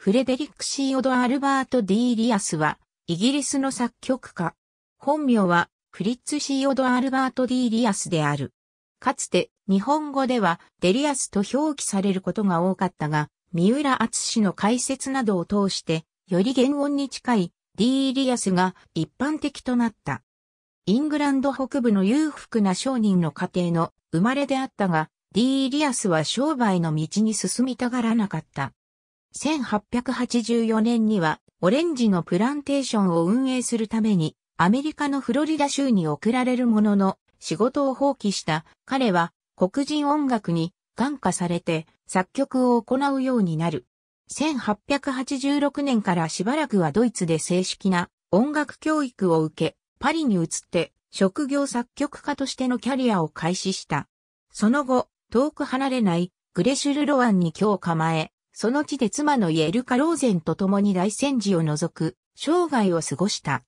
フレデリック・シーオド・アルバート・ディー・リアスは、イギリスの作曲家。本名は、フリッツ・シーオド・アルバート・ディー・リアスである。かつて、日本語では、デリアスと表記されることが多かったが、三浦厚氏の解説などを通して、より原音に近い、ディー・リアスが一般的となった。イングランド北部の裕福な商人の家庭の生まれであったが、ディー・リアスは商売の道に進みたがらなかった。1884年にはオレンジのプランテーションを運営するためにアメリカのフロリダ州に送られるものの仕事を放棄した彼は黒人音楽に感化されて作曲を行うようになる。1886年からしばらくはドイツで正式な音楽教育を受け、パリに移って職業作曲家としてのキャリアを開始した。その後、遠く離れないグレシュルロワンに今日構え、その地で妻のイエルカローゼンと共に大戦時を除く生涯を過ごした。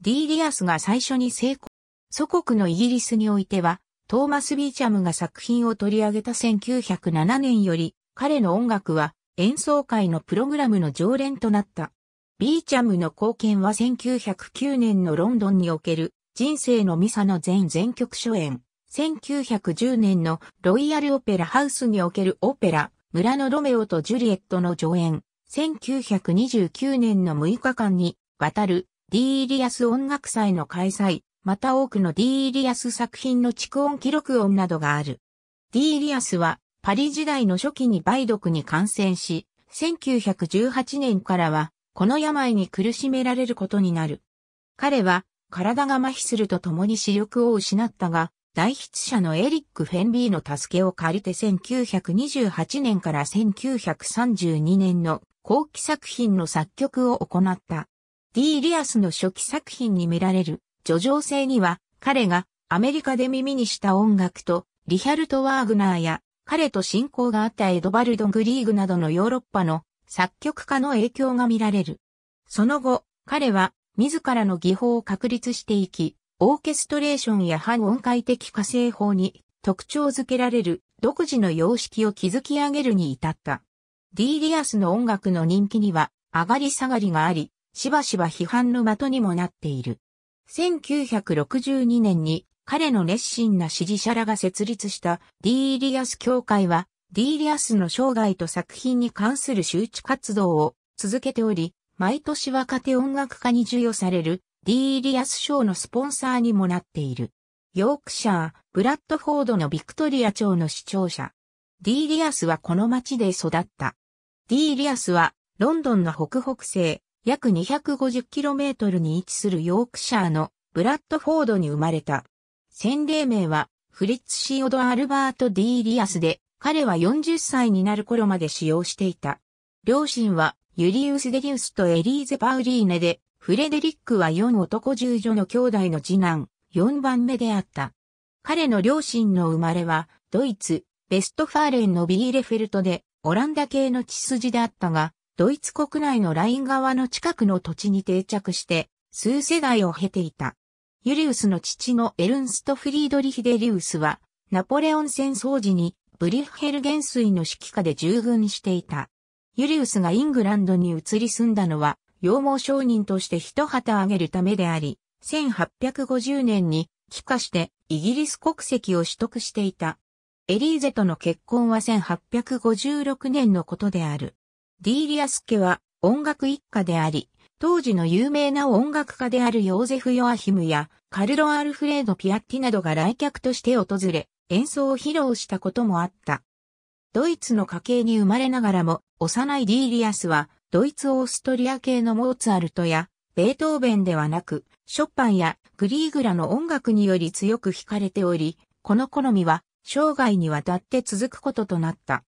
ディーリアスが最初に成功。祖国のイギリスにおいては、トーマス・ビーチャムが作品を取り上げた1907年より、彼の音楽は演奏会のプログラムの常連となった。ビーチャムの貢献は1909年のロンドンにおける人生のミサの全全曲初演、1910年のロイヤルオペラハウスにおけるオペラ、村のロメオとジュリエットの上演、1929年の6日間にわたるディーリアス音楽祭の開催、また多くのディーリアス作品の蓄音記録音などがある。ディーリアスはパリ時代の初期に梅毒に感染し、1918年からはこの病に苦しめられることになる。彼は体が麻痺するとともに視力を失ったが、大筆者のエリック・フェンビーの助けを借りて1928年から1932年の後期作品の作曲を行った。D・ リアスの初期作品に見られる叙情性には彼がアメリカで耳にした音楽とリヒャルト・ワーグナーや彼と親交があったエドバルド・グリーグなどのヨーロッパの作曲家の影響が見られる。その後、彼は自らの技法を確立していき、オーケストレーションや半音階的化成法に特徴づけられる独自の様式を築き上げるに至った。デーリアスの音楽の人気には上がり下がりがあり、しばしば批判の的にもなっている。1962年に彼の熱心な支持者らが設立したデーリアス協会はデーリアスの生涯と作品に関する周知活動を続けており、毎年若手音楽家に授与されるディーリアス賞のスポンサーにもなっている。ヨークシャー、ブラッドフォードのビクトリア町の市聴者。ディーリアスはこの町で育った。ディーリアスは、ロンドンの北北西、約 250km に位置するヨークシャーのブラッドフォードに生まれた。先例名は、フリッツ・シオド・アルバート・ディーリアスで、彼は40歳になる頃まで使用していた。両親は、ユリウス・デリウスとエリーゼ・パウリーネで、フレデリックは4男十女の兄弟の次男、4番目であった。彼の両親の生まれは、ドイツ、ベストファーレンのビーレフェルトで、オランダ系の血筋であったが、ドイツ国内のライン側の近くの土地に定着して、数世代を経ていた。ユリウスの父のエルンスト・フリードリヒ・デリウスは、ナポレオン戦争時に、ブリッヘル元帥の指揮下で従軍していた。ユリウスがイングランドに移り住んだのは、羊毛商人として一旗あげるためであり、1850年に帰化してイギリス国籍を取得していた。エリーゼとの結婚は1856年のことである。ディーリアス家は音楽一家であり、当時の有名な音楽家であるヨーゼフ・ヨアヒムやカルロ・アルフレード・ピアッティなどが来客として訪れ、演奏を披露したこともあった。ドイツの家系に生まれながらも、幼いディーリアスは、ドイツ・オーストリア系のモーツァルトや、ベートーベンではなく、ショパンやグリーグラの音楽により強く惹かれており、この好みは生涯にわたって続くこととなった。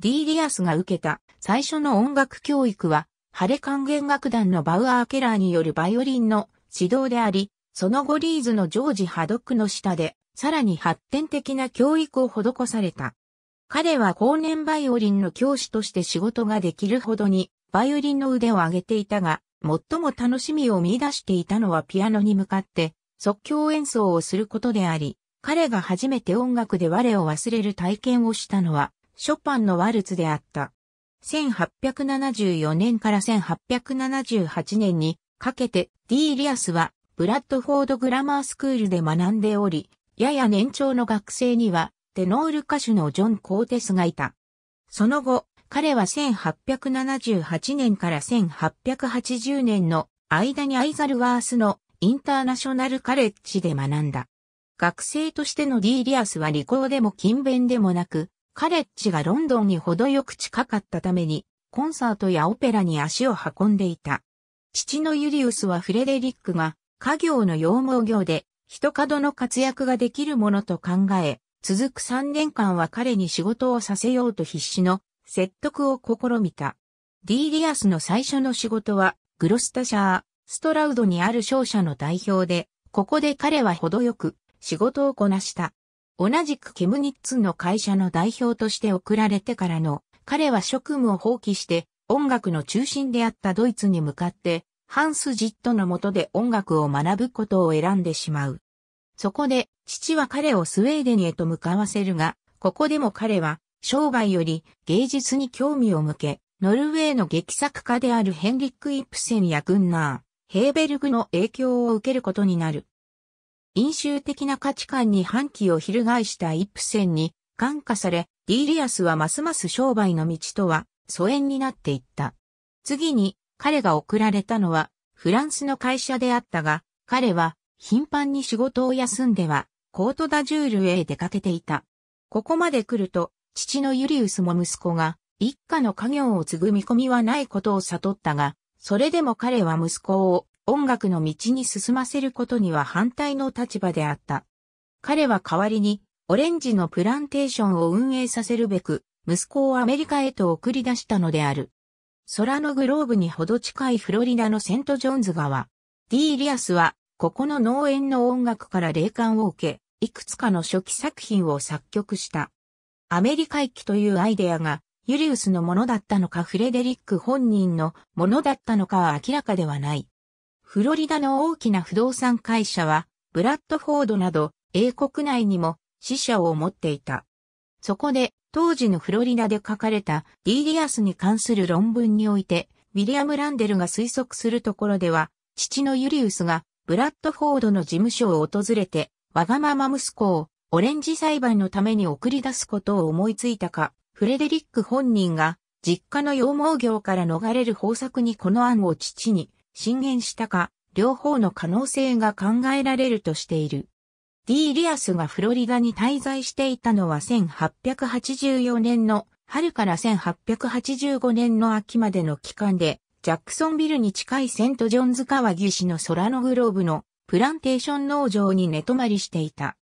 ディーリアスが受けた最初の音楽教育は、ハレ管弦楽団のバウアー・ケラーによるバイオリンの指導であり、その後リーズのジョージ・ハドックの下で、さらに発展的な教育を施された。彼は後年バイオリンの教師として仕事ができるほどにバイオリンの腕を上げていたが、最も楽しみを見出していたのはピアノに向かって即興演奏をすることであり、彼が初めて音楽で我を忘れる体験をしたのは、ショパンのワルツであった。1874年から1878年にかけて D・ リアスはブラッドフォード・グラマースクールで学んでおり、やや年長の学生にはテノール歌手のジョン・コーテスがいた。その後、彼は1878年から1880年の間にアイザルワースのインターナショナルカレッジで学んだ。学生としてのディーリアスは理工でも勤勉でもなく、カレッジがロンドンに程よく近かったために、コンサートやオペラに足を運んでいた。父のユリウスはフレデリックが、家業の羊毛業で、人角の活躍ができるものと考え、続く3年間は彼に仕事をさせようと必死の説得を試みた。ディーリアスの最初の仕事は、グロスタシャー、ストラウドにある商社の代表で、ここで彼は程よく仕事をこなした。同じくケムニッツの会社の代表として送られてからの、彼は職務を放棄して音楽の中心であったドイツに向かって、ハンス・ジットの下で音楽を学ぶことを選んでしまう。そこで、父は彼をスウェーデンへと向かわせるが、ここでも彼は商売より芸術に興味を向け、ノルウェーの劇作家であるヘンリック・イプセンやグンナー、ヘーベルグの影響を受けることになる。飲酒的な価値観に反旗を翻したイプセンに感化され、ディーリアスはますます商売の道とは疎遠になっていった。次に彼が送られたのはフランスの会社であったが、彼は頻繁に仕事を休んではコートダジュールへ出かけていた。ここまで来ると父のユリウスも息子が、一家の家業を継ぐ見込みはないことを悟ったが、それでも彼は息子を音楽の道に進ませることには反対の立場であった。彼は代わりに、オレンジのプランテーションを運営させるべく、息子をアメリカへと送り出したのである。空のグローブにほど近いフロリダのセントジョーンズ川。ー・リアスは、ここの農園の音楽から霊感を受け、いくつかの初期作品を作曲した。アメリカ行きというアイデアが、ユリウスのものだったのかフレデリック本人のものだったのかは明らかではない。フロリダの大きな不動産会社は、ブラッドフォードなど、英国内にも死者を持っていた。そこで、当時のフロリダで書かれたディディアスに関する論文において、ウィリアム・ランデルが推測するところでは、父のユリウスがブラッドフォードの事務所を訪れて、わがまま息子をオレンジ裁判のために送り出すことを思いついたか、フレデリック本人が実家の羊毛業から逃れる方策にこの案を父に進言したか、両方の可能性が考えられるとしている。D・ リアスがフロリダに滞在していたのは1884年の春から1885年の秋までの期間で、ジャックソンビルに近いセントジョンズ川岸の空のグローブのプランテーション農場に寝泊まりしていた。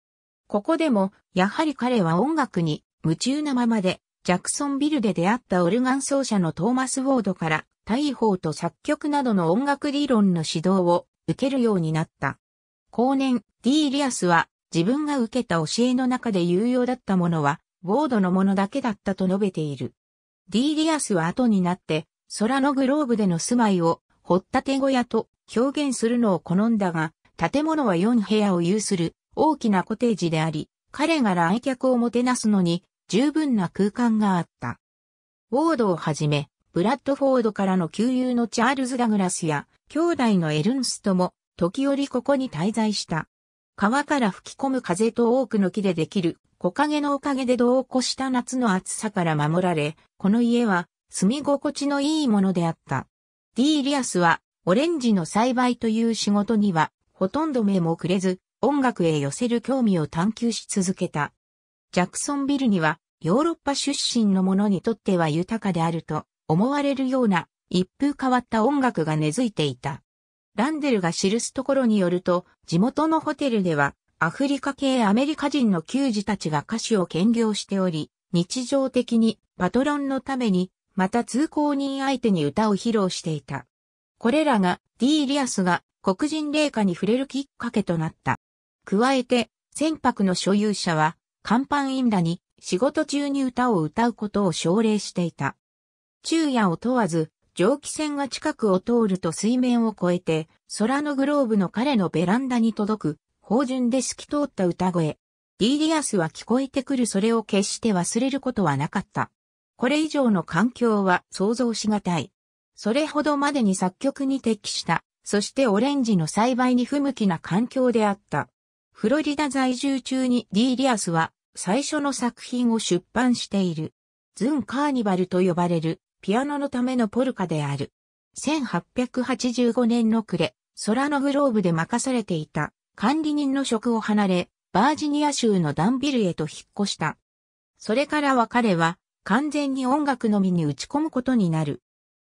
ここでも、やはり彼は音楽に夢中なままで、ジャクソンビルで出会ったオルガン奏者のトーマス・ウォードから、大砲と作曲などの音楽理論の指導を受けるようになった。後年、D・ リアスは、自分が受けた教えの中で有用だったものは、ウォードのものだけだったと述べている。D・ リアスは後になって、空のグローブでの住まいを、掘った手小屋と表現するのを好んだが、建物は4部屋を有する大きなコテージであり、彼が来客をもてなすのに十分な空間があった。ウォードをはじめ、ブラッドフォードからの旧友のチャールズ・ダグラスや、兄弟のエルンストも、時折ここに滞在した。川から吹き込む風と多くの木でできる、木陰のおかげで度を越した夏の暑さから守られ、この家は住み心地のいいものであった。ディーリアスは、オレンジの栽培という仕事には、ほとんど目もくれず、音楽へ寄せる興味を探求し続けた。ジャクソンビルにはヨーロッパ出身の者にとっては豊かであると思われるような一風変わった音楽が根付いていた。ランデルが記すところによると、地元のホテルではアフリカ系アメリカ人の球児たちが歌手を兼業しており、日常的にパトロンのために、また通行人相手に歌を披露していた。これらが D リアスが黒人霊下に触れるきっかけとなった。加えて、船舶の所有者は、甲板員らに仕事中に歌を歌うことを奨励していた。昼夜を問わず、蒸気船が近くを通ると水面を越えて、空のグローブの彼のベランダに届く、芳醇で透き通った歌声。ディーリアスは聞こえてくるそれを決して忘れることはなかった。これ以上の環境は想像しがたい。それほどまでに作曲に適した、そしてオレンジの栽培に不向きな環境であった。フロリダ在住中に D リアスは最初の作品を出版している。ズン・カーニバルと呼ばれるピアノのためのポルカである。1885年の暮れ、ソラノグローブで任されていた管理人の職を離れ、バージニア州のダンビルへと引っ越した。それからは彼は完全に音楽のみに打ち込むことになる。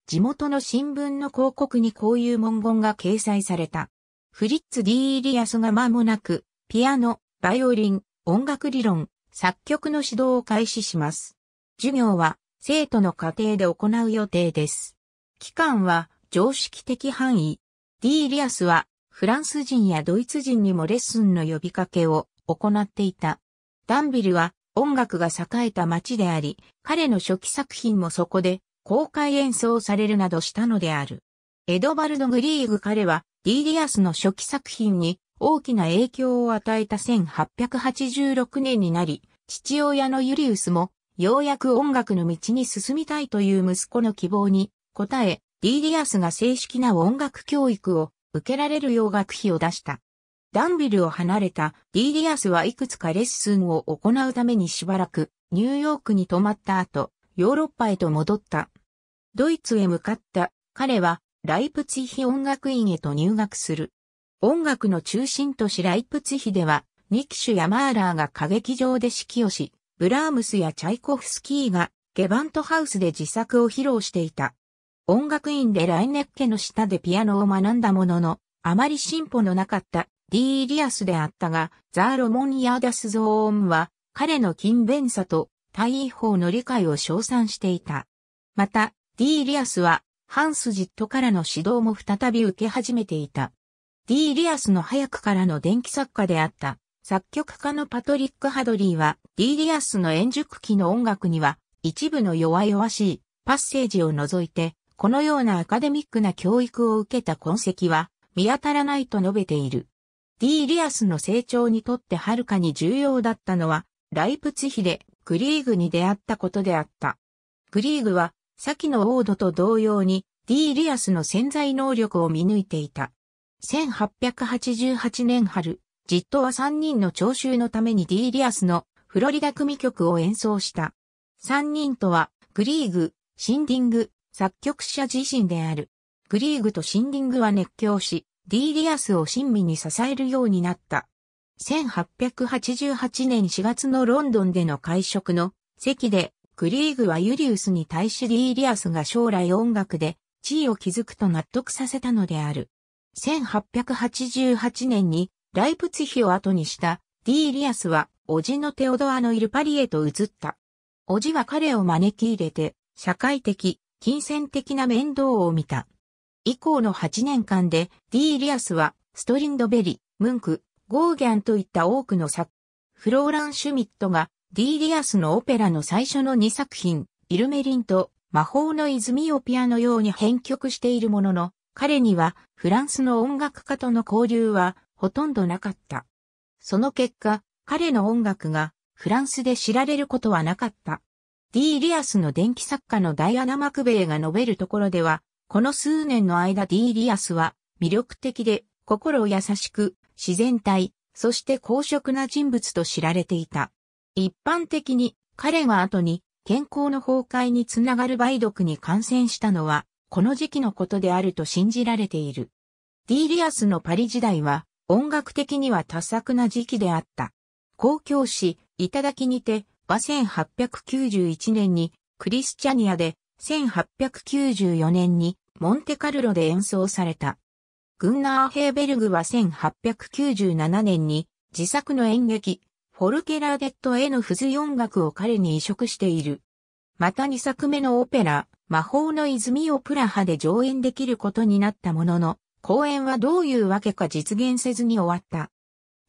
地元の新聞の広告にこういう文言が掲載された。フリッツ・ディーリアスが間もなくピアノ、バイオリン、音楽理論、作曲の指導を開始します。授業は生徒の家庭で行う予定です。期間は常識的範囲。ディーリアスはフランス人やドイツ人にもレッスンの呼びかけを行っていた。ダンビルは音楽が栄えた町であり、彼の初期作品もそこで公開演奏されるなどしたのである。エドバルド・グリーグ彼はディーリアスの初期作品に大きな影響を与えた1886年になり、父親のユリウスも、ようやく音楽の道に進みたいという息子の希望に応え、ディーリアスが正式な音楽教育を受けられるよう学費を出した。ダンビルを離れたディーリアスはいくつかレッスンを行うためにしばらくニューヨークに泊まった後、ヨーロッパへと戻った。ドイツへ向かった彼はライプツィヒ音楽院へと入学する。音楽の中心都市ライプツヒでは、ニキシュやマーラーが歌劇場で指揮をし、ブラームスやチャイコフスキーがゲバントハウスで自作を披露していた。音楽院でライネッケの下でピアノを学んだものの、あまり進歩のなかったディーリアスであったが、ザーロモン・ヤーダス・ゾーンは、彼の勤勉さと大位法の理解を称賛していた。また、ディーリアスは、ハンス・ジットからの指導も再び受け始めていた。D・ リアスの早くからの電気作家であった、作曲家のパトリック・ハドリーは、D・ リアスの演熟期の音楽には、一部の弱々しいパッセージを除いて、このようなアカデミックな教育を受けた痕跡は見当たらないと述べている。D・ リアスの成長にとってはるかに重要だったのは、ライプツヒでグリーグに出会ったことであった。グリーグは、先のオードと同様に、D・ リアスの潜在能力を見抜いていた。1888年春、ジットは3人の聴衆のためにディーリアスのフロリダ組曲を演奏した。3人とは、グリーグ、シンディング、作曲者自身である。グリーグとシンディングは熱狂し、ディーリアスを親身に支えるようになった。1888年4月のロンドンでの会食の席で、グリーグはユリウスに対しディーリアスが将来音楽で地位を築くと納得させたのである。1888年にライプツヒを後にしたディーリアスは、叔父のテオドアのいるパリへと移った。叔父は彼を招き入れて、社会的、金銭的な面倒を見た。以降の8年間で、ディーリアスは、ストリンドベリ、ムンク、ゴーギャンといった多くの作、フローラン・シュミットが、ディーリアスのオペラの最初の2作品、イルメリンと魔法の泉をピアノうに編曲しているものの、彼にはフランスの音楽家との交流はほとんどなかった。その結果、彼の音楽がフランスで知られることはなかった。D・ リアスの電気作家のダイアナ・マクベイが述べるところでは、この数年の間 D・ リアスは魅力的で心優しく、自然体、そして公職な人物と知られていた。一般的に彼が後に健康の崩壊につながる梅毒に感染したのはこの時期のことであると信じられている。ディーリアスのパリ時代は音楽的には多作な時期であった。公共誌、きにては1891年にクリスチャニアで1894年にモンテカルロで演奏された。グンナー・ヘーベルグは1897年に自作の演劇、フォルケラーデットへの付随音楽を彼に移植している。また2作目のオペラ、魔法の泉をプラハで上演できることになったものの、公演はどういうわけか実現せずに終わった。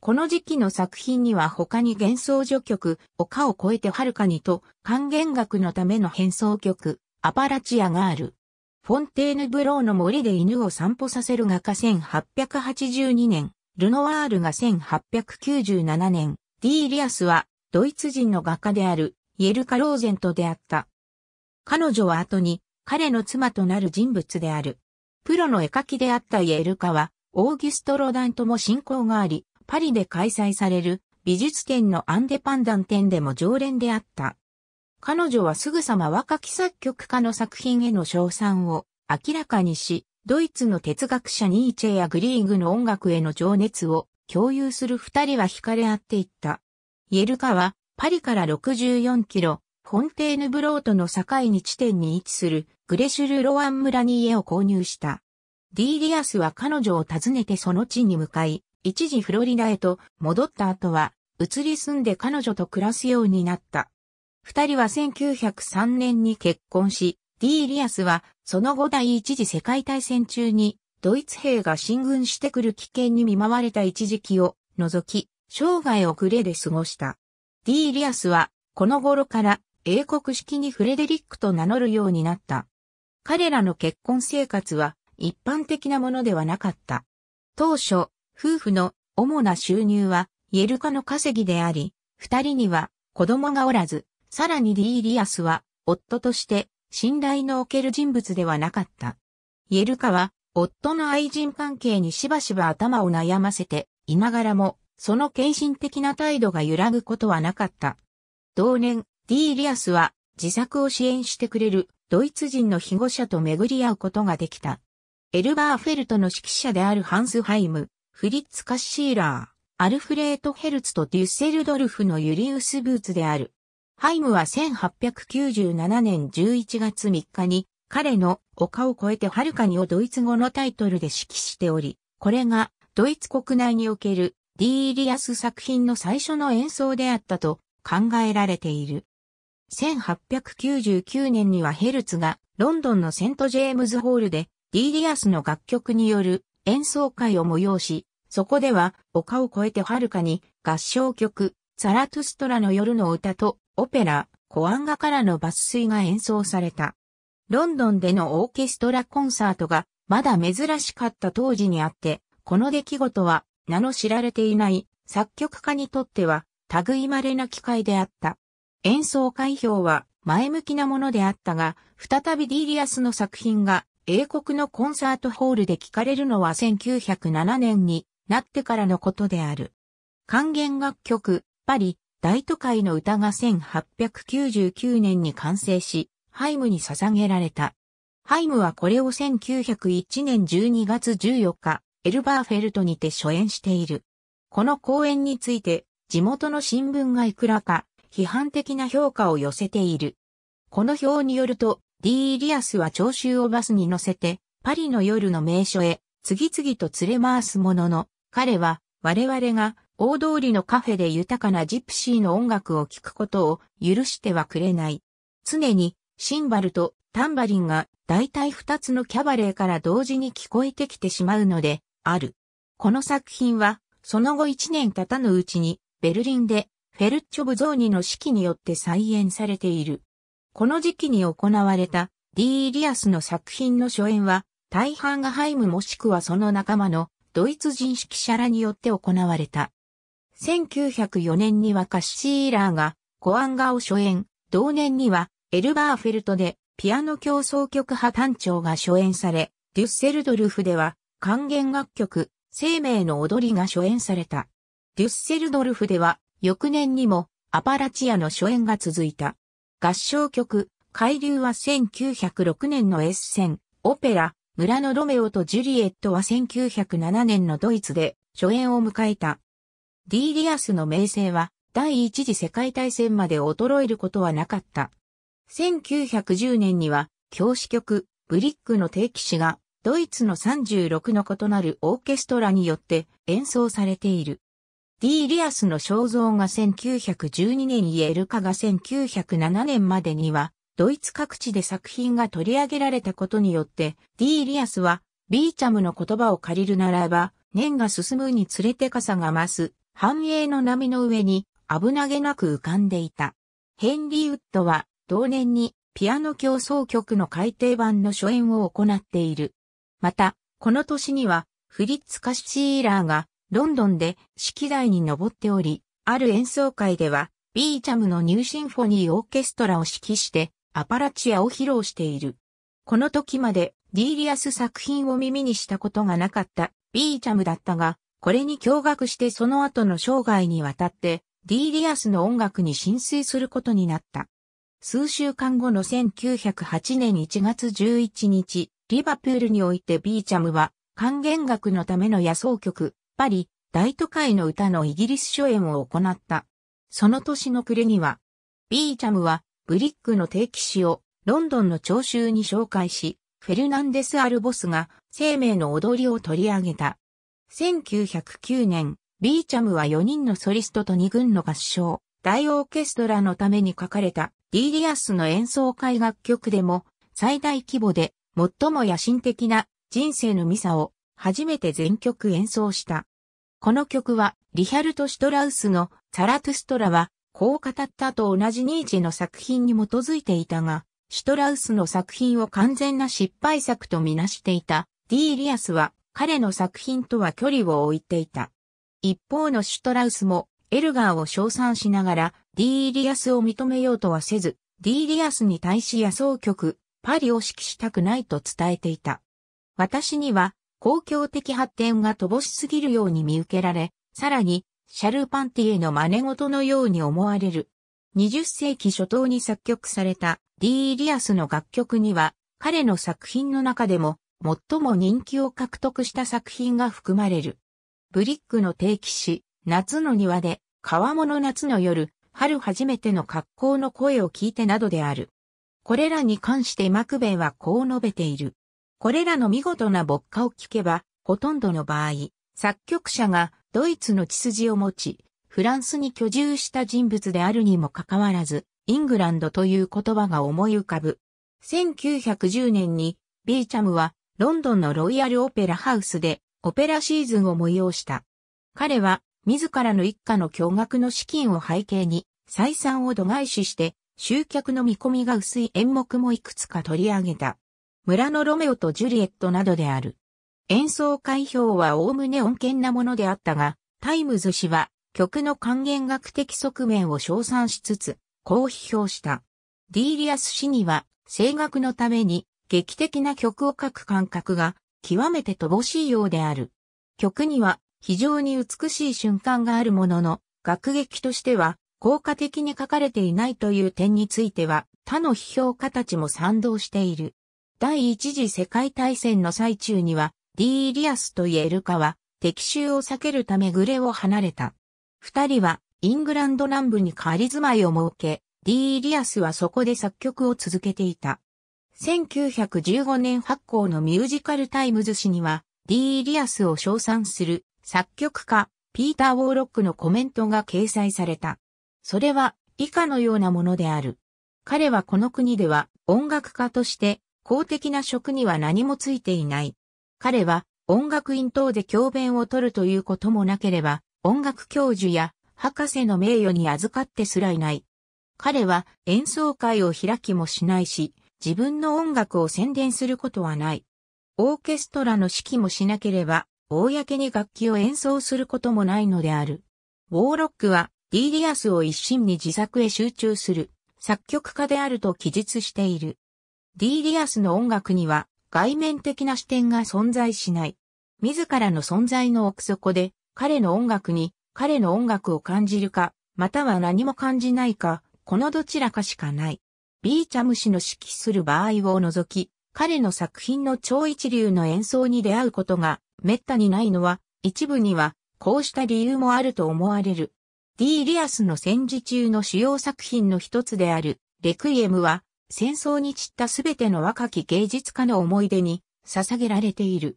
この時期の作品には他に幻想序曲、丘を越えて遥かにと、還元学のための変奏曲、アパラチアがある。フォンテーヌブローの森で犬を散歩させる画家1882年、ルノワールが1897年、ディーリアスはドイツ人の画家であるイエルカローゼントであった。彼女は後に彼の妻となる人物である。プロの絵描きであったイエルカは、オーギュスト・ロダンとも親交があり、パリで開催される美術展のアンデパンダン展でも常連であった。彼女はすぐさま若き作曲家の作品への称賛を明らかにし、ドイツの哲学者ニーチェやグリーグの音楽への情熱を共有する二人は惹かれ合っていった。イエルカはパリから64キロ、フォンテーヌブロートの境に地点に位置するグレシュル・ロワン村に家を購入した。ディーリアスは彼女を訪ねてその地に向かい、一時フロリダへと戻った後は、移り住んで彼女と暮らすようになった。二人は1903年に結婚し、ディーリアスはその後第一次世界大戦中にドイツ兵が進軍してくる危険に見舞われた一時期を除き、生涯をれで過ごした。ディーリアスはこの頃から英国式にフレデリックと名乗るようになった。彼らの結婚生活は一般的なものではなかった。当初、夫婦の主な収入はイエルカの稼ぎであり、二人には子供がおらず、さらにディーリアスは夫として信頼のおける人物ではなかった。イエルカは夫の愛人関係にしばしば頭を悩ませていながらも、その献身的な態度が揺らぐことはなかった。同年、ディーリアスは自作を支援してくれるドイツ人の被護者と巡り合うことができた。エルバーフェルトの指揮者であるハンスハイム、フリッツ・カッシーラー、アルフレート・ヘルツとデュッセルドルフのユリウス・ブーツである。ハイムは1897年11月3日に彼の丘を越えてはるかにをドイツ語のタイトルで指揮しており、これがドイツ国内におけるディーリアス作品の最初の演奏であったと考えられている。1899年にはヘルツがロンドンのセントジェームズホールでディーリアスの楽曲による演奏会を催し、そこでは丘を越えて遥かに合唱曲、ザラトゥストラの夜の歌とオペラ、コアンガからの抜粋が演奏された。ロンドンでのオーケストラコンサートがまだ珍しかった当時にあって、この出来事は名の知られていない作曲家にとっては類まれな機会であった。演奏開票は前向きなものであったが、再びディリアスの作品が英国のコンサートホールで聞かれるのは1907年になってからのことである。還元楽曲、パリ、大都会の歌が1899年に完成し、ハイムに捧げられた。ハイムはこれを1901年12月14日、エルバーフェルトにて初演している。この公演について、地元の新聞がいくらか批判的な評価を寄せている。この表によると、D・ リアスは聴衆をバスに乗せて、パリの夜の名所へ、次々と連れ回すものの、彼は、我々が、大通りのカフェで豊かなジプシーの音楽を聴くことを許してはくれない。常にシンバルとタンバリンが大体二つのキャバレーから同時に聞こえてきてしまうのである。この作品はその後一年経たぬうちにベルリンでフェルッチョ・ブゾーニの指揮によって再演されている。この時期に行われた D・ ー・リアスの作品の初演は、大半がハイムもしくはその仲間のドイツ人指揮者らによって行われた。1904年にはカッシーラーがコアンガを初演、同年にはエルバーフェルトでピアノ競争曲派単調が初演され、デュッセルドルフでは還元楽曲、生命の踊りが初演された。デュッセルドルフでは翌年にもアパラチアの初演が続いた。合唱曲、海流は1906年の S 戦、オペラ、村のロメオとジュリエットは1907年のドイツで初演を迎えた。ディーリアスの名声は第一次世界大戦まで衰えることはなかった。1910年には教師局ブリックの定期誌がドイツの36の異なるオーケストラによって演奏されている。デー・リアスの肖像が1912年イエルカが1907年までには、ドイツ各地で作品が取り上げられたことによって、デー・リアスは、ビーチャムの言葉を借りるならば、年が進むにつれて傘が増す、繁栄の波の上に危なげなく浮かんでいた。ヘンリー・ウッドは、同年にピアノ競争曲の改訂版の初演を行っている。また、この年には、フリッツ・カシーラーが、ロンドンで式台に登っており、ある演奏会では、ビーチャムのニューシンフォニーオーケストラを指揮して、アパラチアを披露している。この時まで、ディーリアス作品を耳にしたことがなかったビーチャムだったが、これに驚愕してその後の生涯にわたって、ディーリアスの音楽に浸水することになった。数週間後の1908年1月11日、リバプールにおいてビーチャムは、還元楽のための野草曲、っぱり、大都会の歌のイギリス初演を行った。その年の暮れには、ビーチャムは、ブリックの定期詩を、ロンドンの聴衆に紹介し、フェルナンデス・アルボスが、生命の踊りを取り上げた。1909年、ビーチャムは4人のソリストと2軍の合唱、大オーケストラのために書かれた、ディーリアスの演奏会楽曲でも、最大規模で、最も野心的な人生のミサを初めて全曲演奏した。この曲は、リヒャルト・シュトラウスのサラトゥストラは、こう語ったと同じニーチェの作品に基づいていたが、シュトラウスの作品を完全な失敗作とみなしていたディー・リアスは彼の作品とは距離を置いていた。一方のシュトラウスもエルガーを称賛しながらディー・リアスを認めようとはせず、ディー・リアスに対し野草曲、パリを指揮したくないと伝えていた。私には公共的発展が乏しすぎるように見受けられ、さらに、シャルパンティエの真似事のように思われる。20世紀初頭に作曲されたディー・リアスの楽曲には、彼の作品の中でも、最も人気を獲得した作品が含まれる。ブリックの定期詩、夏の庭で、川物夏の夜、春初めての格好の声を聞いてなどである。これらに関してマクベイはこう述べている。これらの見事な牧歌を聞けば、ほとんどの場合、作曲者がドイツの血筋を持ち、フランスに居住した人物であるにもかかわらず、イングランドという言葉が思い浮かぶ。1910年に、ビーチャムは、ロンドンのロイヤルオペラハウスで、オペラシーズンを催した。彼は、自らの一家の巨額の資金を背景に、採算を度外視して、集客の見込みが薄い演目もいくつか取り上げた。村のロメオとジュリエットなどである。演奏開票はおおむね穏健なものであったが、タイムズ氏は曲の還元学的側面を称賛しつつ、こう批評した。ディーリアス氏には、声楽のために劇的な曲を書く感覚が極めて乏しいようである。曲には非常に美しい瞬間があるものの、楽劇としては効果的に書かれていないという点については他の批評家たちも賛同している。第一次世界大戦の最中には、ディーリアスとイエルカは、敵襲を避けるためグレを離れた。二人は、イングランド南部に仮住まいを設け、ディーリアスはそこで作曲を続けていた。1915年発行のミュージカルタイムズ誌には、ディーリアスを称賛する作曲家、ピーター・ウォーロックのコメントが掲載された。それは以下のようなものである。彼はこの国では音楽家として公的な職には何もついていない。彼は音楽院等で教鞭を取るということもなければ、音楽教授や博士の名誉に預かってすらいない。彼は演奏会を開きもしないし、自分の音楽を宣伝することはない。オーケストラの指揮もしなければ、公に楽器を演奏することもないのである。ウォーロックは、ディーリアスを一心に自作へ集中する、作曲家であると記述している。デーリアスの音楽には外面的な視点が存在しない。自らの存在の奥底で彼の音楽に彼の音楽を感じるか、または何も感じないか、このどちらかしかない。ビーチャム氏の指揮する場合を除き、彼の作品の超一流の演奏に出会うことが滅多にないのは、一部にはこうした理由もあると思われる。デーリアスの戦時中の主要作品の一つである、レクイエムは、戦争に散ったすべての若き芸術家の思い出に捧げられている。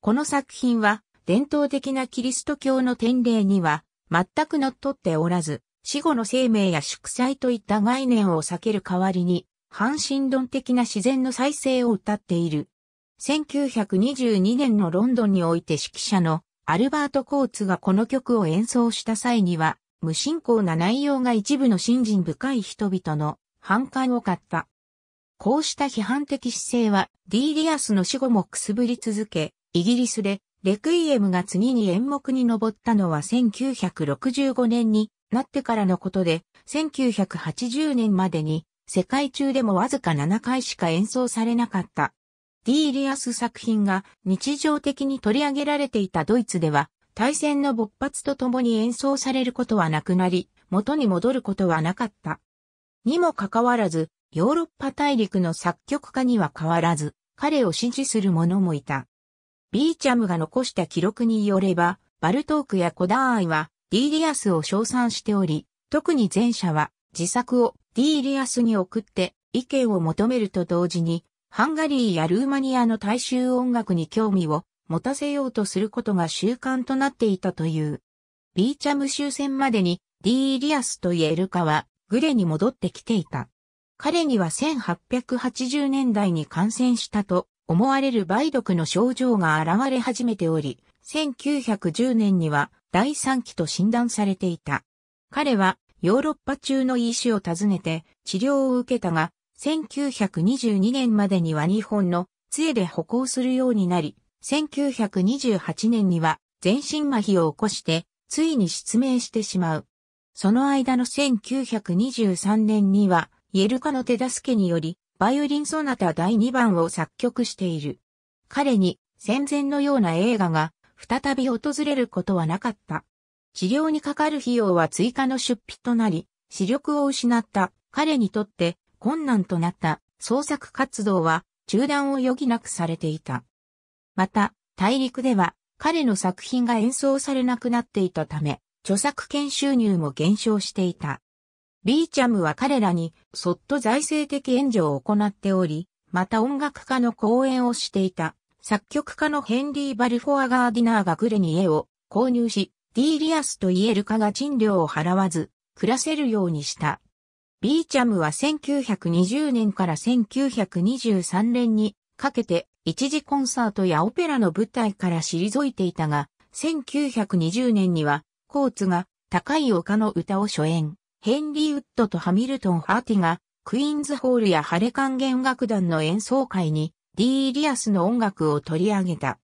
この作品は伝統的なキリスト教の典礼には全く乗っ取っておらず、死後の生命や祝祭といった概念を避ける代わりに、半神論的な自然の再生を歌っている。1922年のロンドンにおいて指揮者のアルバート・コーツがこの曲を演奏した際には、無信仰な内容が一部の信心深い人々の反感を買った。こうした批判的姿勢は、ディーリアスの死後もくすぶり続け、イギリスで、レクイエムが次に演目に上ったのは1965年になってからのことで、1980年までに、世界中でもわずか7回しか演奏されなかった。ディーリアス作品が日常的に取り上げられていたドイツでは、大戦の勃発とともに演奏されることはなくなり、元に戻ることはなかった。にもかかわらず、ヨーロッパ大陸の作曲家には変わらず、彼を支持する者もいた。ビーチャムが残した記録によれば、バルトークやコダーイはディーリアスを称賛しており、特に前者は自作をディーリアスに送って意見を求めると同時に、ハンガリーやルーマニアの大衆音楽に興味を持たせようとすることが習慣となっていたという。ビーチャム終戦までにディーリアスとイエルカはグレに戻ってきていた。彼には1880年代に感染したと思われる梅毒の症状が現れ始めており、1910年には第3期と診断されていた。彼はヨーロッパ中の医師を訪ねて治療を受けたが、1922年までには日本の杖で歩行するようになり、1928年には全身麻痺を起こして、ついに失明してしまう。その間の1923年には、イエルカの手助けにより、バイオリンソナタ第2番を作曲している。彼に戦前のような映画が再び訪れることはなかった。治療にかかる費用は追加の出費となり、視力を失った彼にとって困難となった創作活動は中断を余儀なくされていた。また、大陸では彼の作品が演奏されなくなっていたため、著作権収入も減少していた。ビーチャムは彼らにそっと財政的援助を行っており、また音楽家の講演をしていた作曲家のヘンリー・バルフォア・ガーディナーがグレに絵を購入し、ディーリアスと言えるかが賃料を払わず暮らせるようにした。ビーチャムは1920年から1923年にかけて一時コンサートやオペラの舞台から退いていたが、1920年にはコーツが高い丘の歌を初演、ヘンリー・ウッドとハミルトン・ハーティがクイーンズホールやハレカン弦楽団の演奏会にディー・リアスの音楽を取り上げた。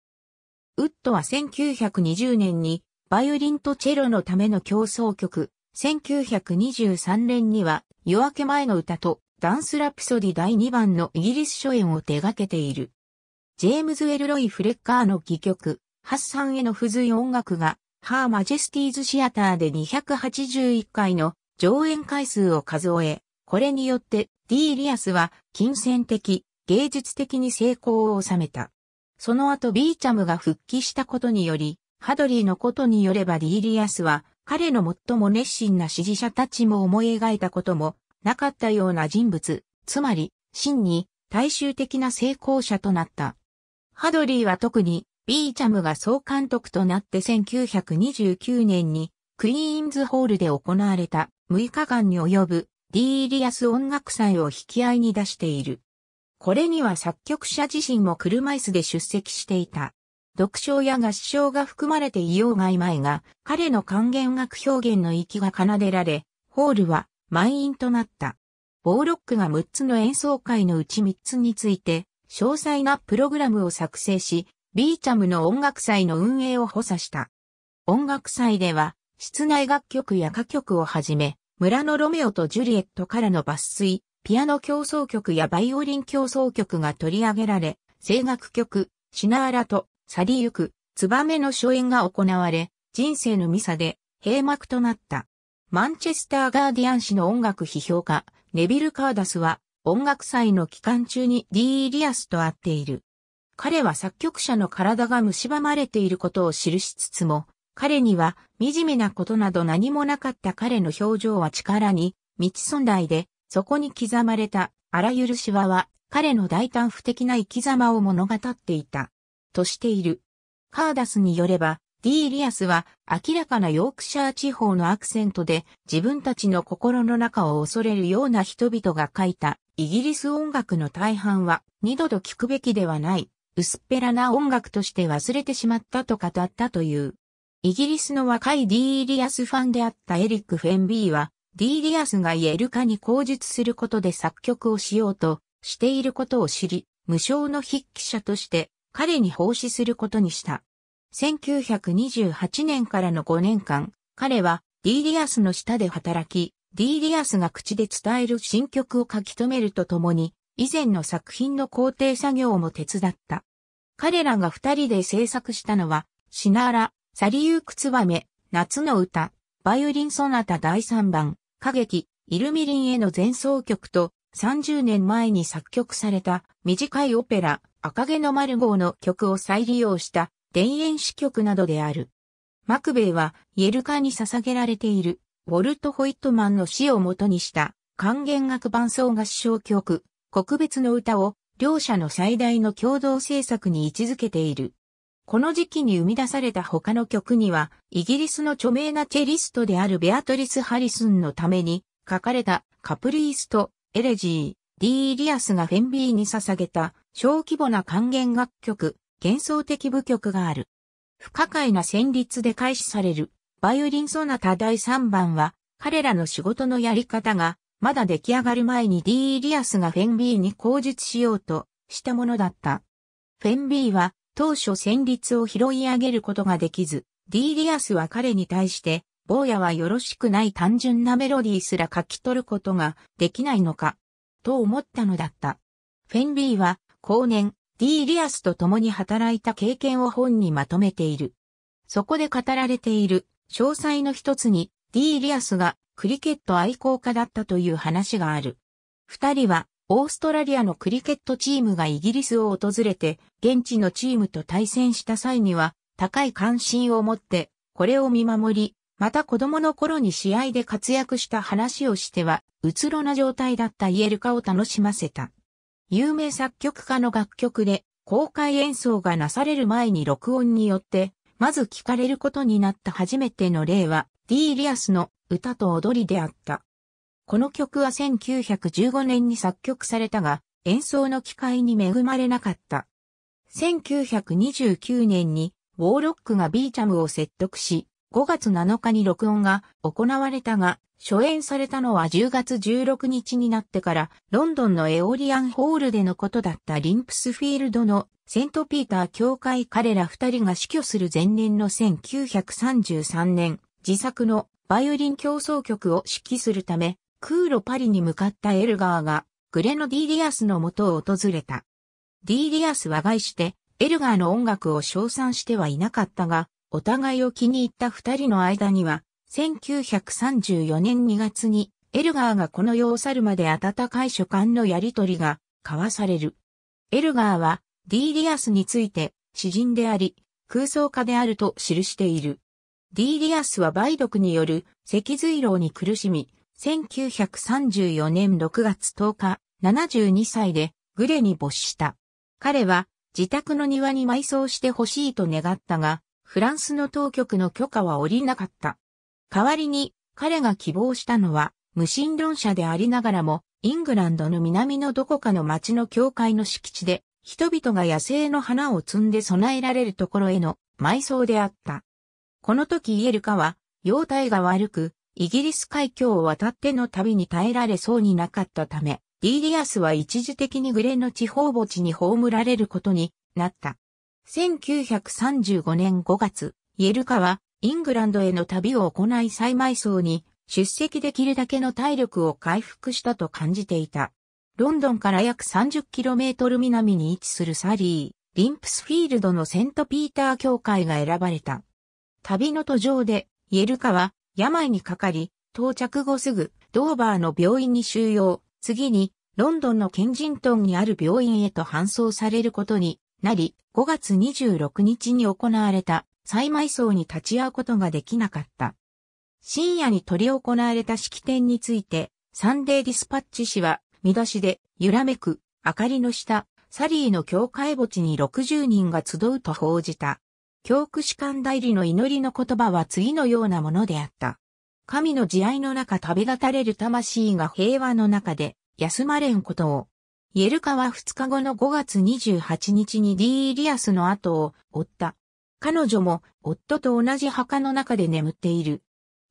ウッドは1920年にバイオリンとチェロのための競争曲、1923年には夜明け前の歌とダンスラプソディ第2番のイギリス初演を手掛けている。ジェームズ・エルロイ・フレッカーの戯曲、ハッサンへの付随音楽がハーマジェスティーズシアターで281回の上演回数を数え、これによってディーリアスは金銭的、芸術的に成功を収めた。その後ビーチャムが復帰したことにより、ハドリーのことによればディーリアスは彼の最も熱心な支持者たちも思い描いたこともなかったような人物、つまり真に大衆的な成功者となった。ハドリーは特にビーチャムが総監督となって1929年にクイーンズホールで行われた6日間に及ぶディーリアス音楽祭を引き合いに出している。これには作曲者自身も車椅子で出席していた。読唱や合唱が含まれていようがいまいが、彼の還元楽表現の域が奏でられ、ホールは満員となった。ボーロックが6つの演奏会のうち3つについて、詳細なプログラムを作成し、ビーチャムの音楽祭の運営を補佐した。音楽祭では、室内楽曲や歌曲をはじめ、村のロメオとジュリエットからの抜粋、ピアノ競争曲やバイオリン競争曲が取り上げられ、声楽曲、シナーラと、去りゆく、ツバメの初演が行われ、人生のミサで閉幕となった。マンチェスター・ガーディアン紙の音楽批評家、ネビル・カーダスは、音楽祭の期間中にディー・リアスと会っている。彼は作曲者の体が蝕まれていることを記しつつも、彼には惨めなことなど何もなかった彼の表情は力に道ち存在で、そこに刻まれたあらゆるシワは彼の大胆不敵な生き様を物語っていた。としている。カーダスによれば、ディー・リアスは明らかなヨークシャー地方のアクセントで自分たちの心の中を恐れるような人々が書いたイギリス音楽の大半は二度と聞くべきではない薄っぺらな音楽として忘れてしまったと語ったという。イギリスの若いディー・リアスファンであったエリック・フェンビーは、ディー・リアスがイエルカに口述することで作曲をしようとしていることを知り、無償の筆記者として彼に奉仕することにした。1928年からの5年間、彼はディー・リアスの下で働き、ディー・リアスが口で伝える新曲を書き留めるとともに、以前の作品の工程作業も手伝った。彼らが二人で制作したのは、シナーラ、リりークツバメ、夏の歌、バイオリンソナタ第3番、歌劇、イルミリンへの前奏曲と、30年前に作曲された短いオペラ、赤毛のマルゴーの曲を再利用した田園詩曲などである。マクベイは、イエルカに捧げられている、ウォルト・ホイットマンの詩を元にした、還元楽伴奏合唱曲、国別の歌を両者の最大の共同制作に位置づけている。この時期に生み出された他の曲には、イギリスの著名なチェリストであるベアトリス・ハリスンのために書かれたカプリースト、エレジー、ディー・リアスがフェンビーに捧げた小規模な還元楽曲、幻想的舞曲がある。不可解な旋律で開始される、バイオリンソナタ第3番は、彼らの仕事のやり方がまだ出来上がる前に D リアスがフェンビーに口述しようとしたものだった。フェンビーは当初戦律を拾い上げることができず、D リアスは彼に対して、坊やはよろしくない単純なメロディーすら書き取ることができないのか、と思ったのだった。フェンビーは、後年、D リアスと共に働いた経験を本にまとめている。そこで語られている、詳細の一つに、D リアスがクリケット愛好家だったという話がある。二人はオーストラリアのクリケットチームがイギリスを訪れて、現地のチームと対戦した際には、高い関心を持って、これを見守り、また子供の頃に試合で活躍した話をしては、うつろな状態だったイエルカを楽しませた。有名作曲家の楽曲で、公開演奏がなされる前に録音によって、まず聞かれることになった初めての例は、ディーリアスの歌と踊りであった。この曲は1915年に作曲されたが、演奏の機会に恵まれなかった。1929年に、ウォーロックがビーチャムを説得し、5月7日に録音が行われたが、初演されたのは10月16日になってから、ロンドンのエオリアンホールでのことだったリンプスフィールドのセントピーター教会彼ら二人が死去する前年の1933年、自作のバイオリン競争曲を指揮するため、空路パリに向かったエルガーが、グレノ・ディ・ディアスの元を訪れた。ディ・ディアスは外して、エルガーの音楽を称賛してはいなかったが、お互いを気に入った二人の間には、1934年2月に、エルガーがこの世を去るまで温かい書簡のやりとりが、交わされる。エルガーは、ディ・ディアスについて、詩人であり、空想家であると記している。ディーリアスは梅毒による脊髄漏に苦しみ、1934年6月10日、72歳でグレに没した。彼は自宅の庭に埋葬してほしいと願ったが、フランスの当局の許可は下りなかった。代わりに彼が希望したのは無神論者でありながらも、イングランドの南のどこかの町の教会の敷地で、人々が野生の花を摘んで供えられるところへの埋葬であった。この時イエルカは、容体が悪く、イギリス海峡を渡っての旅に耐えられそうになかったため、ディーリアスは一時的にグレの地方墓地に葬られることになった。1935年5月、イエルカは、イングランドへの旅を行い再埋葬に出席できるだけの体力を回復したと感じていた。ロンドンから約 30km 南に位置するサリー、リンプスフィールドのセントピーター教会が選ばれた。旅の途上で、イエルカは病にかかり、到着後すぐ、ドーバーの病院に収容、次に、ロンドンのケンジントンにある病院へと搬送されることになり、5月26日に行われた、再埋葬に立ち会うことができなかった。深夜に取り行われた式典について、サンデーディスパッチ氏は、見出しで、揺らめく、明かりの下、サリーの教会墓地に60人が集うと報じた。教区士官代理の祈りの言葉は次のようなものであった。神の慈愛の中旅立たれる魂が平和の中で休まれんことを。イエルカは2日後の5月28日にディーリアスの後を追った。彼女も夫と同じ墓の中で眠っている。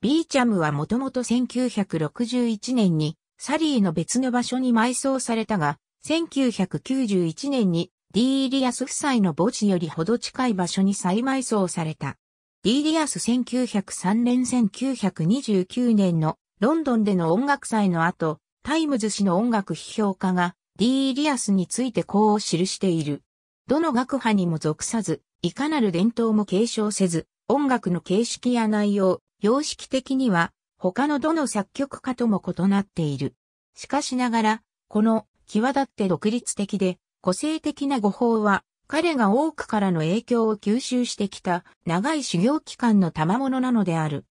ビーチャムはもともと1961年にサリーの別の場所に埋葬されたが、1991年にディーリアス夫妻の墓地よりほど近い場所に再埋葬された。ディーリアス1903年1929年のロンドンでの音楽祭の後、タイムズ氏の音楽批評家がディーリアスについてこう記している。どの学派にも属さず、いかなる伝統も継承せず、音楽の形式や内容、様式的には他のどの作曲家とも異なっている。しかしながら、この際立って独立的で個性的な語法は、彼が多くからの影響を吸収してきた長い修行期間の賜物なのである。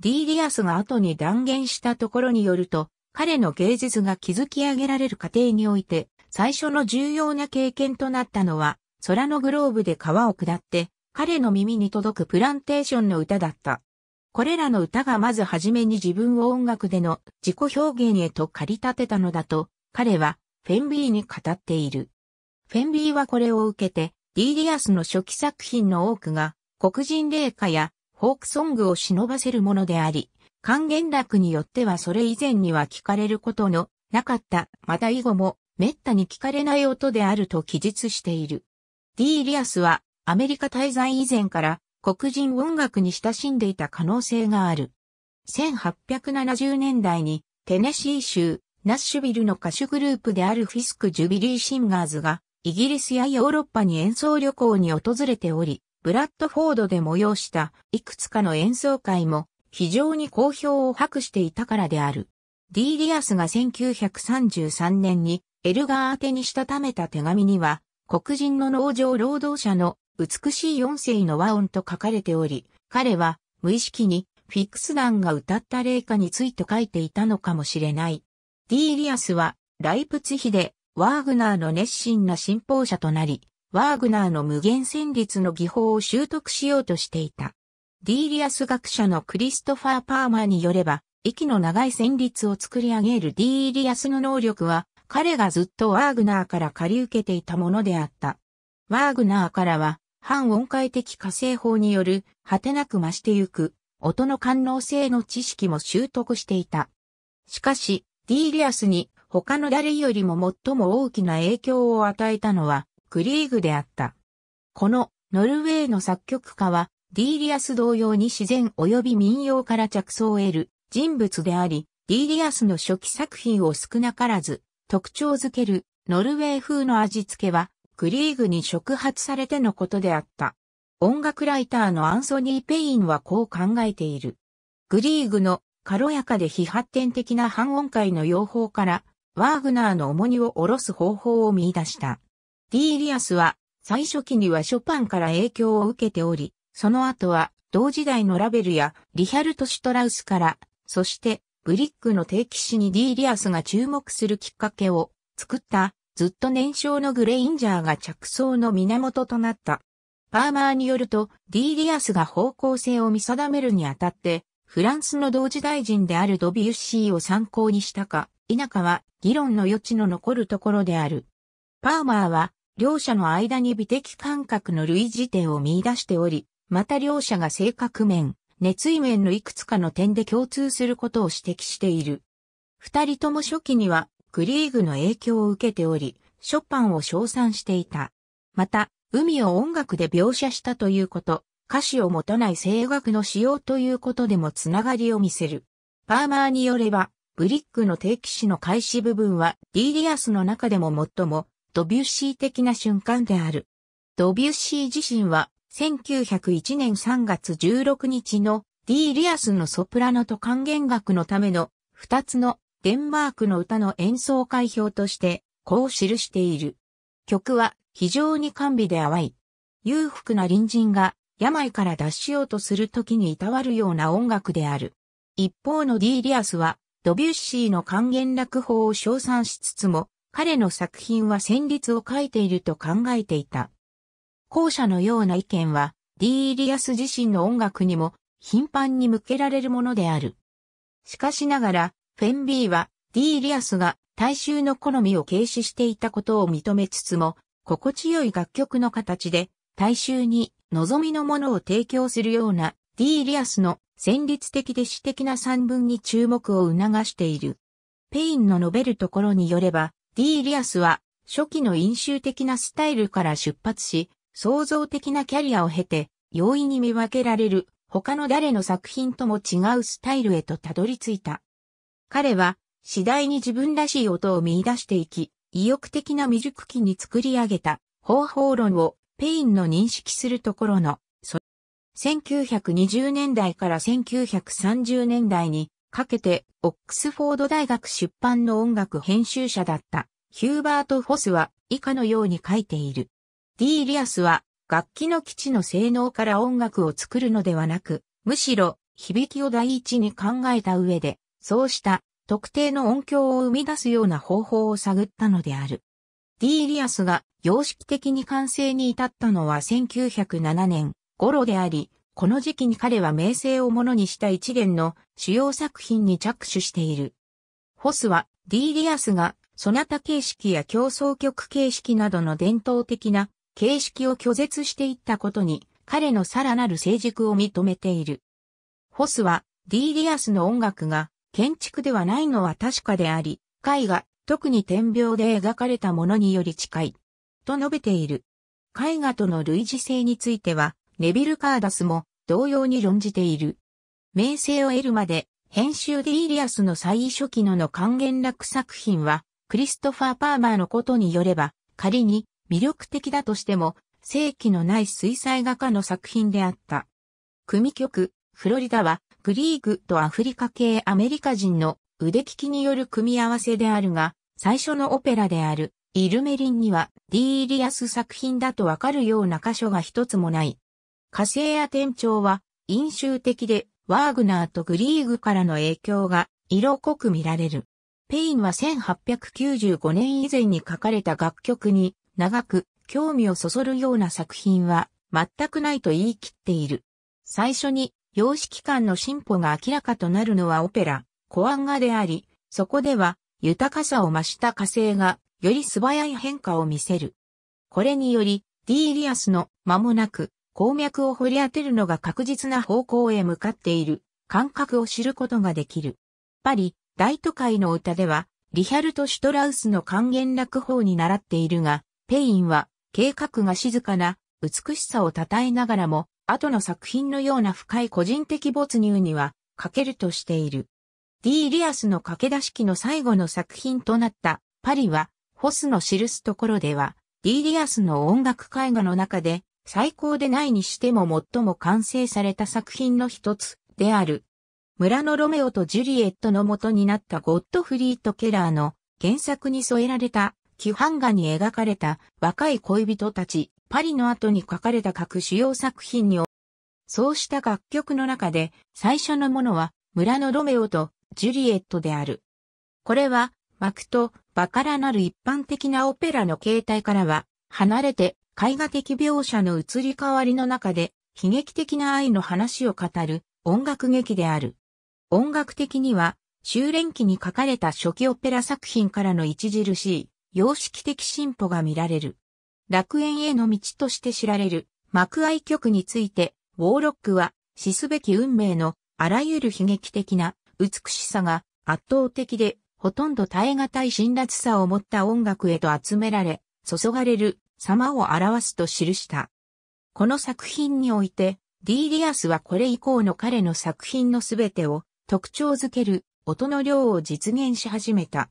ディーリアスが後に断言したところによると、彼の芸術が築き上げられる過程において、最初の重要な経験となったのは、空のグローブで川を下って、彼の耳に届くプランテーションの歌だった。これらの歌がまずはじめに自分を音楽での自己表現へと駆り立てたのだと、彼はフェンビーに語っている。フェンビーはこれを受けて、ディーリアスの初期作品の多くが、黒人霊歌やフォークソングを忍ばせるものであり、還元楽によってはそれ以前には聞かれることのなかった、また以後も滅多に聞かれない音であると記述している。ディーリアスはアメリカ滞在以前から黒人音楽に親しんでいた可能性がある。1870年代にテネシー州ナッシュビルの歌手グループであるフィスク・ジュビリー・シンガーズがイギリスやヨーロッパに演奏旅行に訪れており、ブラッドフォードで催したいくつかの演奏会も非常に好評を博していたからである。D・ リアスが1933年にエルガー宛てにしたためた手紙には、黒人の農場労働者の美しい音声の和音と書かれており、彼は無意識にフィックス団が歌った霊歌について書いていたのかもしれない。D・ リアスはライプツヒでワーグナーの熱心な信奉者となり、ワーグナーの無限旋律の技法を習得しようとしていた。ディーリアス学者のクリストファー・パーマーによれば、息の長い旋律を作り上げるディーリアスの能力は、彼がずっとワーグナーから借り受けていたものであった。ワーグナーからは、反音階的火星法による、果てなく増してゆく、音の官能性の知識も習得していた。しかし、ディーリアスに他の誰よりも最も大きな影響を与えたのは、クリーグであった。この、ノルウェーの作曲家は、ディーリアス同様に自然及び民謡から着想を得る人物であり、ディーリアスの初期作品を少なからず特徴づけるノルウェー風の味付けはクリーグに触発されてのことであった。音楽ライターのアンソニー・ペインはこう考えている。グリーグの軽やかで非発展的な半音階の用法からワーグナーの重荷を下ろす方法を見出した。ディーリアスは、最初期にはショパンから影響を受けており、その後は、同時代のラベルやリヒャルト・シュトラウスから、そしてブリックの定期誌にディーリアスが注目するきっかけを作ったずっと年少のグレインジャーが着想の源となった。パーマーによるとディーリアスが方向性を見定めるにあたってフランスの同時代人であるドビュッシーを参考にしたか否かは議論の余地の残るところである。パーマーは、両者の間に美的感覚の類似点を見出しており、また両者が性格面、熱意面のいくつかの点で共通することを指摘している。二人とも初期には、グリーグの影響を受けており、ショパンを称賛していた。また、海を音楽で描写したということ、歌詞を持たない声楽の使用ということでもつながりを見せる。パーマーによれば、ブリックの定期詩の開始部分は、ディーリアスの中でも最も、ドビュッシー的な瞬間である。ドビュッシー自身は、1901年3月16日の、ディーリアスのソプラノと還元楽のための、二つの、デンマークの歌の演奏開票として、こう記している。曲は、非常に甘美で淡い。裕福な隣人が、病から脱しようとする時にいたわるような音楽である。一方のディーリアスは、ドビュッシーの還元落法を称賛しつつも、彼の作品は旋律を書いていると考えていた。後者のような意見は、ディーリアス自身の音楽にも頻繁に向けられるものである。しかしながら、フェンビーは、ディーリアスが大衆の好みを軽視していたことを認めつつも、心地よい楽曲の形で、大衆に望みのものを提供するような、ディーリアスの戦慄的で詩的な散文に注目を促している。ペインの述べるところによれば、ディーリアスは初期の飲酒的なスタイルから出発し、創造的なキャリアを経て、容易に見分けられる他の誰の作品とも違うスタイルへとたどり着いた。彼は次第に自分らしい音を見出していき、意欲的な未熟期に作り上げた方法論をペインの認識するところの1920年代から1930年代にかけてオックスフォード大学出版の音楽編集者だったヒューバート・フォスは以下のように書いている。D・ リアスは楽器の基地の性能から音楽を作るのではなく、むしろ響きを第一に考えた上で、そうした特定の音響を生み出すような方法を探ったのである。D・ リアスが様式的に完成に至ったのは1907年、頃であり、この時期に彼は名声をものにした一元の主要作品に着手している。ホスは、ディーリアスが、そなた形式や競争曲形式などの伝統的な形式を拒絶していったことに、彼のさらなる成熟を認めている。ホスは、ディーリアスの音楽が、建築ではないのは確かであり、絵画、特に天描で描かれたものにより近い。と述べている。絵画との類似性については、ネビル・カーダスも同様に論じている。名声を得るまで、編集ディーリアスの最初期のの還元楽作品は、クリストファー・パーマーのことによれば、仮に魅力的だとしても、正規のない水彩画家の作品であった。組曲、フロリダは、グリーグとアフリカ系アメリカ人の腕利きによる組み合わせであるが、最初のオペラである、イルメリンには、ディーリアス作品だとわかるような箇所が一つもない。火星や天頂は、飲酒的で、ワーグナーとグリーグからの影響が色濃く見られる。ペインは1895年以前に書かれた楽曲に長く興味をそそるような作品は全くないと言い切っている。最初に様式感の進歩が明らかとなるのはオペラ、コアンガであり、そこでは豊かさを増した火星がより素早い変化を見せる。これにより、ディーリアスの間もなく鉱脈を掘り当てるのが確実な方向へ向かっている感覚を知ることができる。パリ、大都会の歌では、リヒャルト・シュトラウスの還元落法に習っているが、ペインは、計画が静かな美しさを称えながらも、後の作品のような深い個人的没入には欠けるとしている。D・ リアスの駆け出し期の最後の作品となったパリは、ホスの記すところでは、D・ リアスの音楽絵画の中で最高でないにしても最も完成された作品の一つである。村のロメオとジュリエットの元になったゴッドフリート・ケラーの原作に添えられた、基範画に描かれた若い恋人たち、パリの後に書かれた各主要作品にそうした楽曲の中で最初のものは村のロメオとジュリエットである。これは幕と場からなる一般的なオペラの形態からは離れて絵画的描写の移り変わりの中で、悲劇的な愛の話を語る音楽劇である。音楽的には、修練期に書かれた初期オペラ作品からの著しい、様式的進歩が見られる。楽園への道として知られる、幕愛曲について、ウォーロックは、死すべき運命の、あらゆる悲劇的な、美しさが、圧倒的で、ほとんど耐え難い辛辣さを持った音楽へと集められ、注がれる様を表すと記した。この作品において、ディーリアスはこれ以降の彼の作品のすべてを特徴づける音の量を実現し始めた。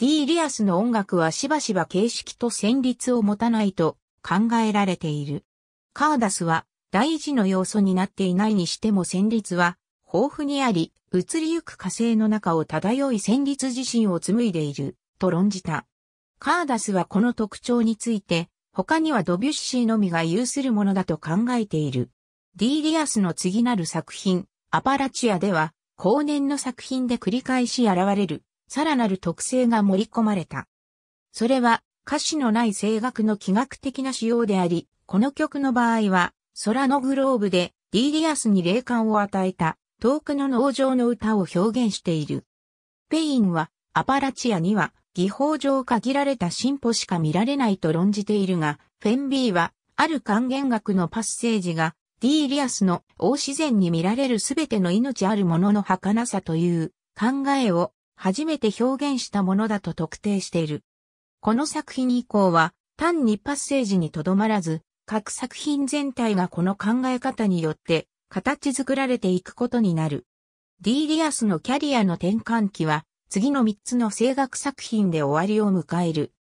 ディーリアスの音楽はしばしば形式と旋律を持たないと考えられている。カーダスは大事の要素になっていないにしても旋律は豊富にあり、移りゆく火星の中を漂い旋律自身を紡いでいると論じた。カーダスはこの特徴について他にはドビュッシーのみが有するものだと考えている。デーリアスの次なる作品、アパラチアでは、後年の作品で繰り返し現れる、さらなる特性が盛り込まれた。それは、歌詞のない声楽の気学的な仕様であり、この曲の場合は、空のグローブで、ディーリアスに霊感を与えた、遠くの農場の歌を表現している。ペインは、アパラチアには、技法上限られた進歩しか見られないと論じているが、フェンビーは、ある還元学のパッセージが、ディーリアスの大自然に見られるすべての命あるものの儚さという考えを初めて表現したものだと特定している。この作品以降は単にパッセージにとどまらず、各作品全体がこの考え方によって形作られていくことになる。ディーリアスのキャリアの転換期は次の3つの声楽作品で終わりを迎える。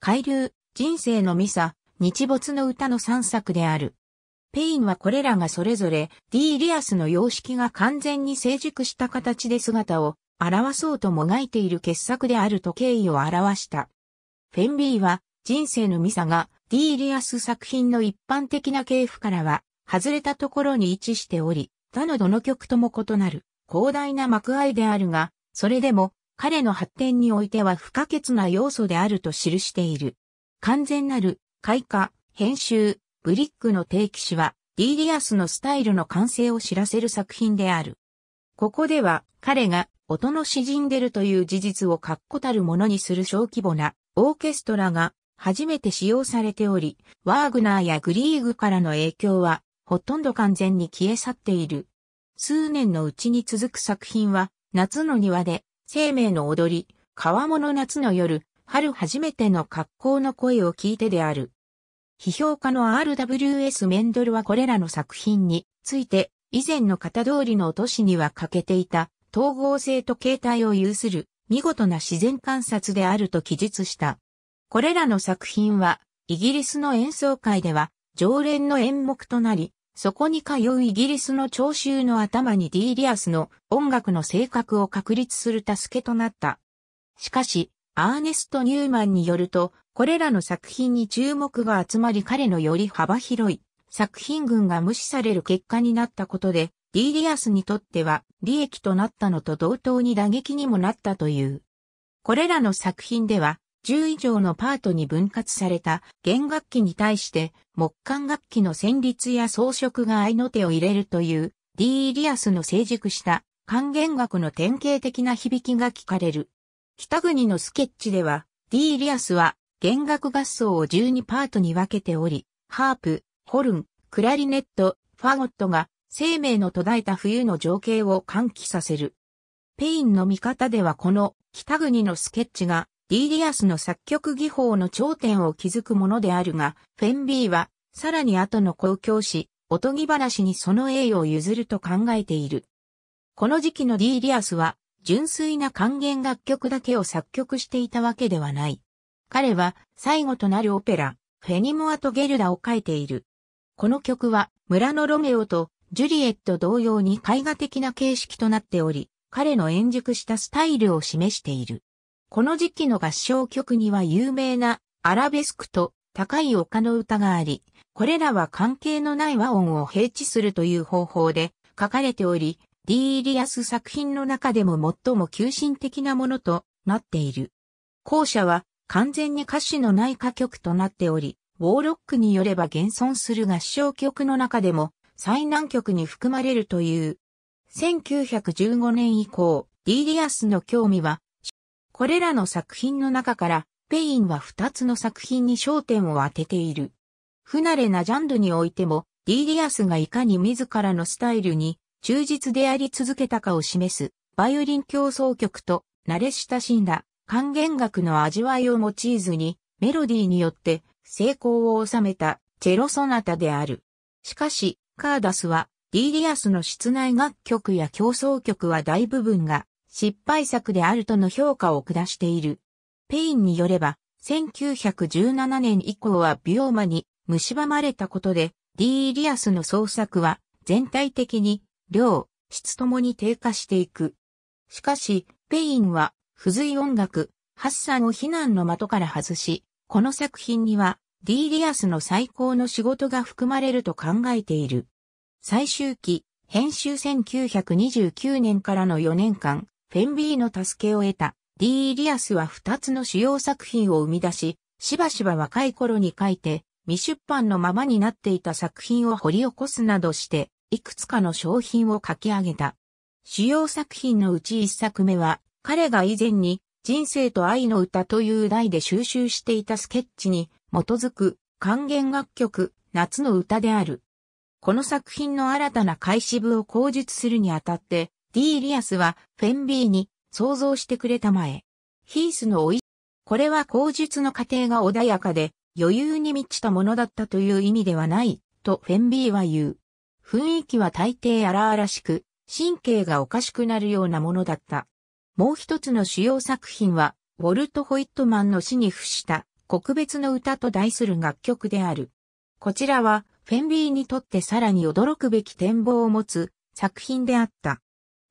海流、人生のミサ、日没の歌の3作である。ペインはこれらがそれぞれ D リアスの様式が完全に成熟した形で姿を表そうともがいている傑作であると敬意を表した。フェンビーは人生のミサが D リアス作品の一般的な系譜からは外れたところに位置しており、他のどの曲とも異なる広大な幕合であるが、それでも彼の発展においては不可欠な要素であると記している。完全なる、開花、編集、ブリックの定期誌は、ディーリアスのスタイルの完成を知らせる作品である。ここでは、彼が、音の詩人でるという事実を確固たるものにする小規模な、オーケストラが、初めて使用されており、ワーグナーやグリーグからの影響は、ほとんど完全に消え去っている。数年のうちに続く作品は、夏の庭で生命の踊り、川物夏の夜、春初めての格好の声を聞いてである。批評家の RWS メンドルはこれらの作品について、以前の型通りの都市には欠けていた統合性と形態を有する見事な自然観察であると記述した。これらの作品はイギリスの演奏会では常連の演目となり、そこに通うイギリスの聴衆の頭にディーリアスの音楽の性格を確立する助けとなった。しかし、アーネスト・ニューマンによると、これらの作品に注目が集まり彼のより幅広い作品群が無視される結果になったことで、ディーリアスにとっては利益となったのと同等に打撃にもなったという。これらの作品では、10以上のパートに分割された弦楽器に対して木管楽器の旋律や装飾が合いの手を入れるという D リアスの成熟した管弦楽の典型的な響きが聞かれる。北国のスケッチでは D リアスは弦楽合奏を12パートに分けており、ハープ、ホルン、クラリネット、ファゴットが生命の途絶えた冬の情景を喚起させる。ペインの見方ではこの北国のスケッチがディーリアスの作曲技法の頂点を築くものであるが、フェンビーは、さらに後の公共し、おとぎ話にその栄誉を譲ると考えている。この時期のディーリアスは、純粋な還元楽曲だけを作曲していたわけではない。彼は、最後となるオペラ、フェニモアとゲルダを書いている。この曲は、村のロメオとジュリエット同様に絵画的な形式となっており、彼の円熟したスタイルを示している。この時期の合唱曲には有名なアラベスクと高い丘の歌があり、これらは関係のない和音を平地するという方法で書かれており、ディーリアス作品の中でも最も急進的なものとなっている。後者は完全に歌詞のない歌曲となっており、ウォーロックによれば現存する合唱曲の中でも最難曲に含まれるという。1915年以降、ディーリアスの興味はこれらの作品の中から、ペインは2つの作品に焦点を当てている。不慣れなジャンルにおいても、ディーリアスがいかに自らのスタイルに忠実であり続けたかを示す、バイオリン競争曲と慣れ親しんだ還元楽の味わいを用いずに、メロディーによって成功を収めたチェロソナタである。しかし、カーダスは、ディーリアスの室内楽曲や競争曲は大部分が失敗作であるとの評価を下している。ペインによれば、1917年以降はビオーマに蝕まれたことで、D リアスの創作は全体的に量、質ともに低下していく。しかし、ペインは、不随音楽、ハッサンを非難の的から外し、この作品には、D リアスの最高の仕事が含まれると考えている。最終期、編集1929年からの4年間、フェンビーの助けを得たディー・リアスは二つの主要作品を生み出し、しばしば若い頃に書いて、未出版のままになっていた作品を掘り起こすなどして、いくつかの商品を書き上げた。主要作品のうち一作目は、彼が以前に人生と愛の歌という題で収集していたスケッチに基づく還元楽曲夏の歌である。この作品の新たな開始部を口述するにあたってディーリアスはフェンビーに想像してくれたまえ。ヒースのおい、これは口述の過程が穏やかで余裕に満ちたものだったという意味ではない、とフェンビーは言う。雰囲気は大抵荒々しく、神経がおかしくなるようなものだった。もう一つの主要作品は、ウォルト・ホイットマンの死に付した国別の歌と題する楽曲である。こちらは、フェンビーにとってさらに驚くべき展望を持つ作品であった。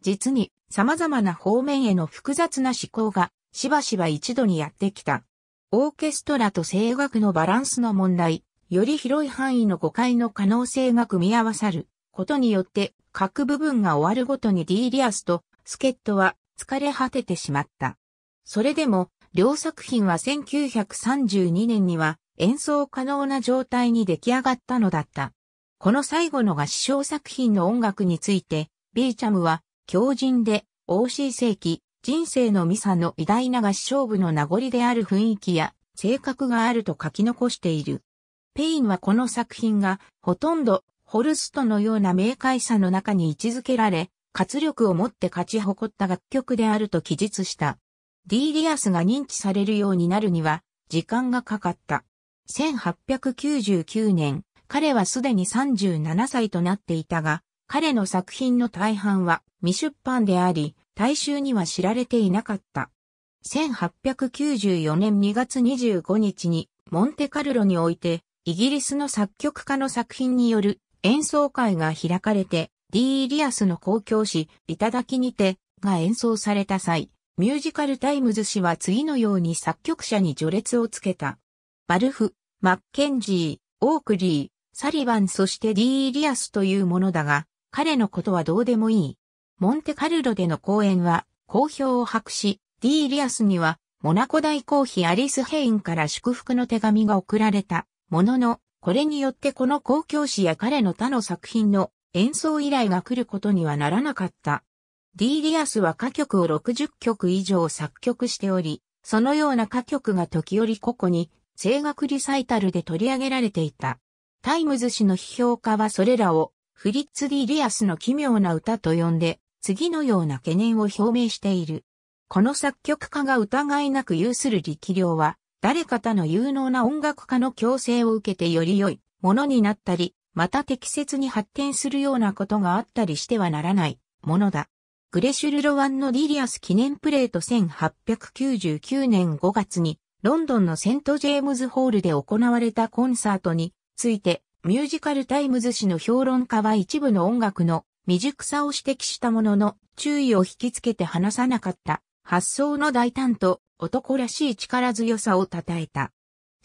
実に様々な方面への複雑な思考がしばしば一度にやってきた。オーケストラと声楽のバランスの問題、より広い範囲の誤解の可能性が組み合わさることによって各部分が終わるごとにディーリアスとスケットは疲れ果ててしまった。それでも両作品は1932年には演奏可能な状態に出来上がったのだった。この最後の合唱作品の音楽について、ビーチャムは狂人で、OC 世紀、人生のミサの偉大な合唱部の名残である雰囲気や、性格があると書き残している。ペインはこの作品が、ほとんど、ホルストのような明快さの中に位置づけられ、活力を持って勝ち誇った楽曲であると記述した。ディーリアスが認知されるようになるには、時間がかかった。1899年、彼はすでに37歳となっていたが、彼の作品の大半は未出版であり、大衆には知られていなかった。1894年2月25日にモンテカルロにおいてイギリスの作曲家の作品による演奏会が開かれて D・ リアスの公共詩だきにてが演奏された際、ミュージカルタイムズ氏は次のように作曲者に序列をつけた。バルフ、マッケンジー、オークリー、サリバンそして D・ リアスというものだが、彼のことはどうでもいい。モンテカルロでの講演は、好評を博し、ディーリアスには、モナコ大公妃アリス・ヘインから祝福の手紙が送られた、ものの、これによってこの公共詩や彼の他の作品の演奏依頼が来ることにはならなかった。ディーリアスは歌曲を60曲以上作曲しており、そのような歌曲が時折個々に声楽リサイタルで取り上げられていた。タイムズ氏の批評家はそれらをフリッツ・ディ・リアスの奇妙な歌と呼んで、次のような懸念を表明している。この作曲家が疑いなく有する力量は、誰かとの有能な音楽家の強制を受けてより良いものになったり、また適切に発展するようなことがあったりしてはならないものだ。グレシュル・ロワンのディリアス記念プレート1899年5月にロンドンのセント・ジェームズ・ホールで行われたコンサートについてミュージカルタイムズ誌の評論家は一部の音楽の未熟さを指摘したものの、注意を引きつけて話さなかった発想の大胆と男らしい力強さを称えた。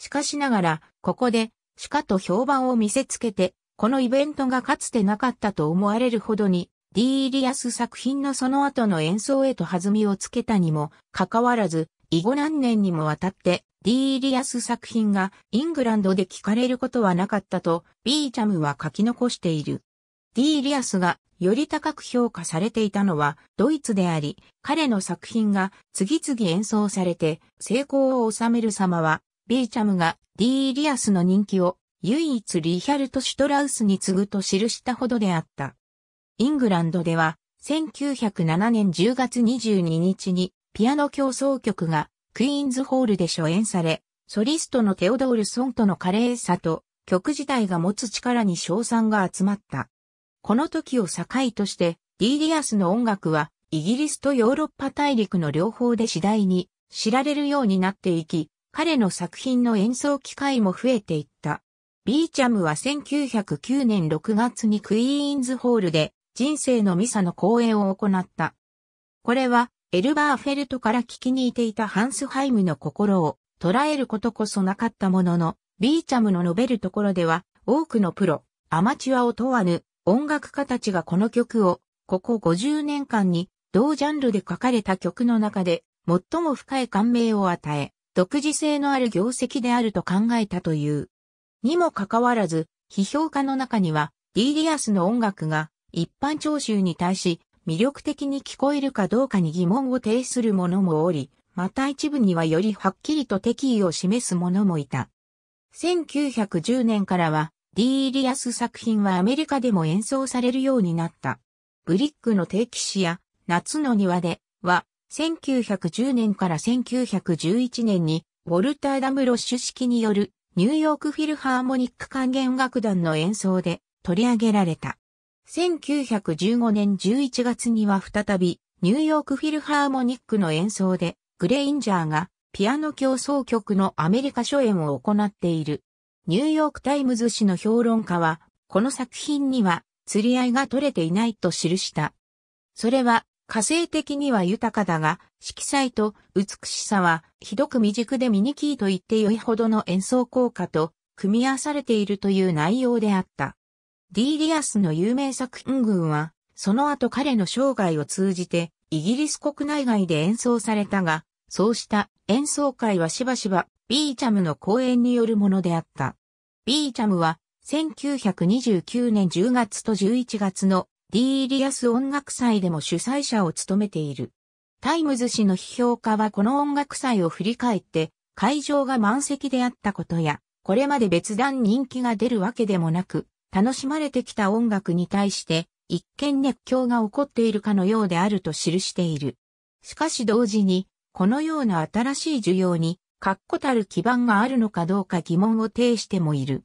しかしながら、ここで、しかと評判を見せつけて、このイベントがかつてなかったと思われるほどに、ディーリアス作品のその後の演奏へと弾みをつけたにも、かかわらず、以後何年にもわたって、ディーリアス作品がイングランドで聞かれることはなかったと、ビーチャムは書き残している。ディーリアスがより高く評価されていたのはドイツであり、彼の作品が次々演奏されて成功を収める様は、ビーチャムがディーリアスの人気を唯一リヒャルト・シュトラウスに次ぐと記したほどであった。イングランドでは1907年10月22日にピアノ競争曲がクイーンズホールで初演され、ソリストのテオドール・ソンとの華麗さと曲自体が持つ力に賞賛が集まった。この時を境として、ディーリアスの音楽はイギリスとヨーロッパ大陸の両方で次第に知られるようになっていき、彼の作品の演奏機会も増えていった。ビーチャムは1909年6月にクイーンズホールで人生のミサの公演を行った。これはエルバーフェルトから聞きにいていたハンスハイムの心を捉えることこそなかったものの、ビーチャムの述べるところでは、多くのプロ、アマチュアを問わぬ音楽家たちがこの曲を、ここ50年間に同ジャンルで書かれた曲の中で最も深い感銘を与え、独自性のある業績であると考えたという。にもかかわらず、批評家の中には、ディーリアスの音楽が一般聴衆に対し魅力的に聞こえるかどうかに疑問を呈する者もおり、また一部にはよりはっきりと敵意を示す者もいた。1910年からは、ディーリアス作品はアメリカでも演奏されるようになった。ブリックの定期詩や夏の庭では、1910年から1911年に、ウォルター・ダムロッシュ式によるニューヨークフィルハーモニック管弦楽団の演奏で取り上げられた。1915年11月には再び、ニューヨークフィルハーモニックの演奏で、グレインジャーがピアノ競争曲のアメリカ初演を行っている。ニューヨークタイムズ誌の評論家は、この作品には釣り合いが取れていないと記した。それは、火星的には豊かだが、色彩と美しさは、ひどく未熟で醜いと言って良いほどの演奏効果と、組み合わされているという内容であった。ディーリアスの有名作品群は、その後彼の生涯を通じて、イギリス国内外で演奏されたが、そうした演奏会はしばしば、ビーチャムの講演によるものであった。ビーチャムは、1929年10月と11月のディーリアス音楽祭でも主催者を務めている。タイムズ氏の批評家はこの音楽祭を振り返って、会場が満席であったことや、これまで別段人気が出るわけでもなく、楽しまれてきた音楽に対して一見熱狂が起こっているかのようであると記している。しかし同時に、このような新しい需要に、確固たる基盤があるのかどうか疑問を呈してもいる。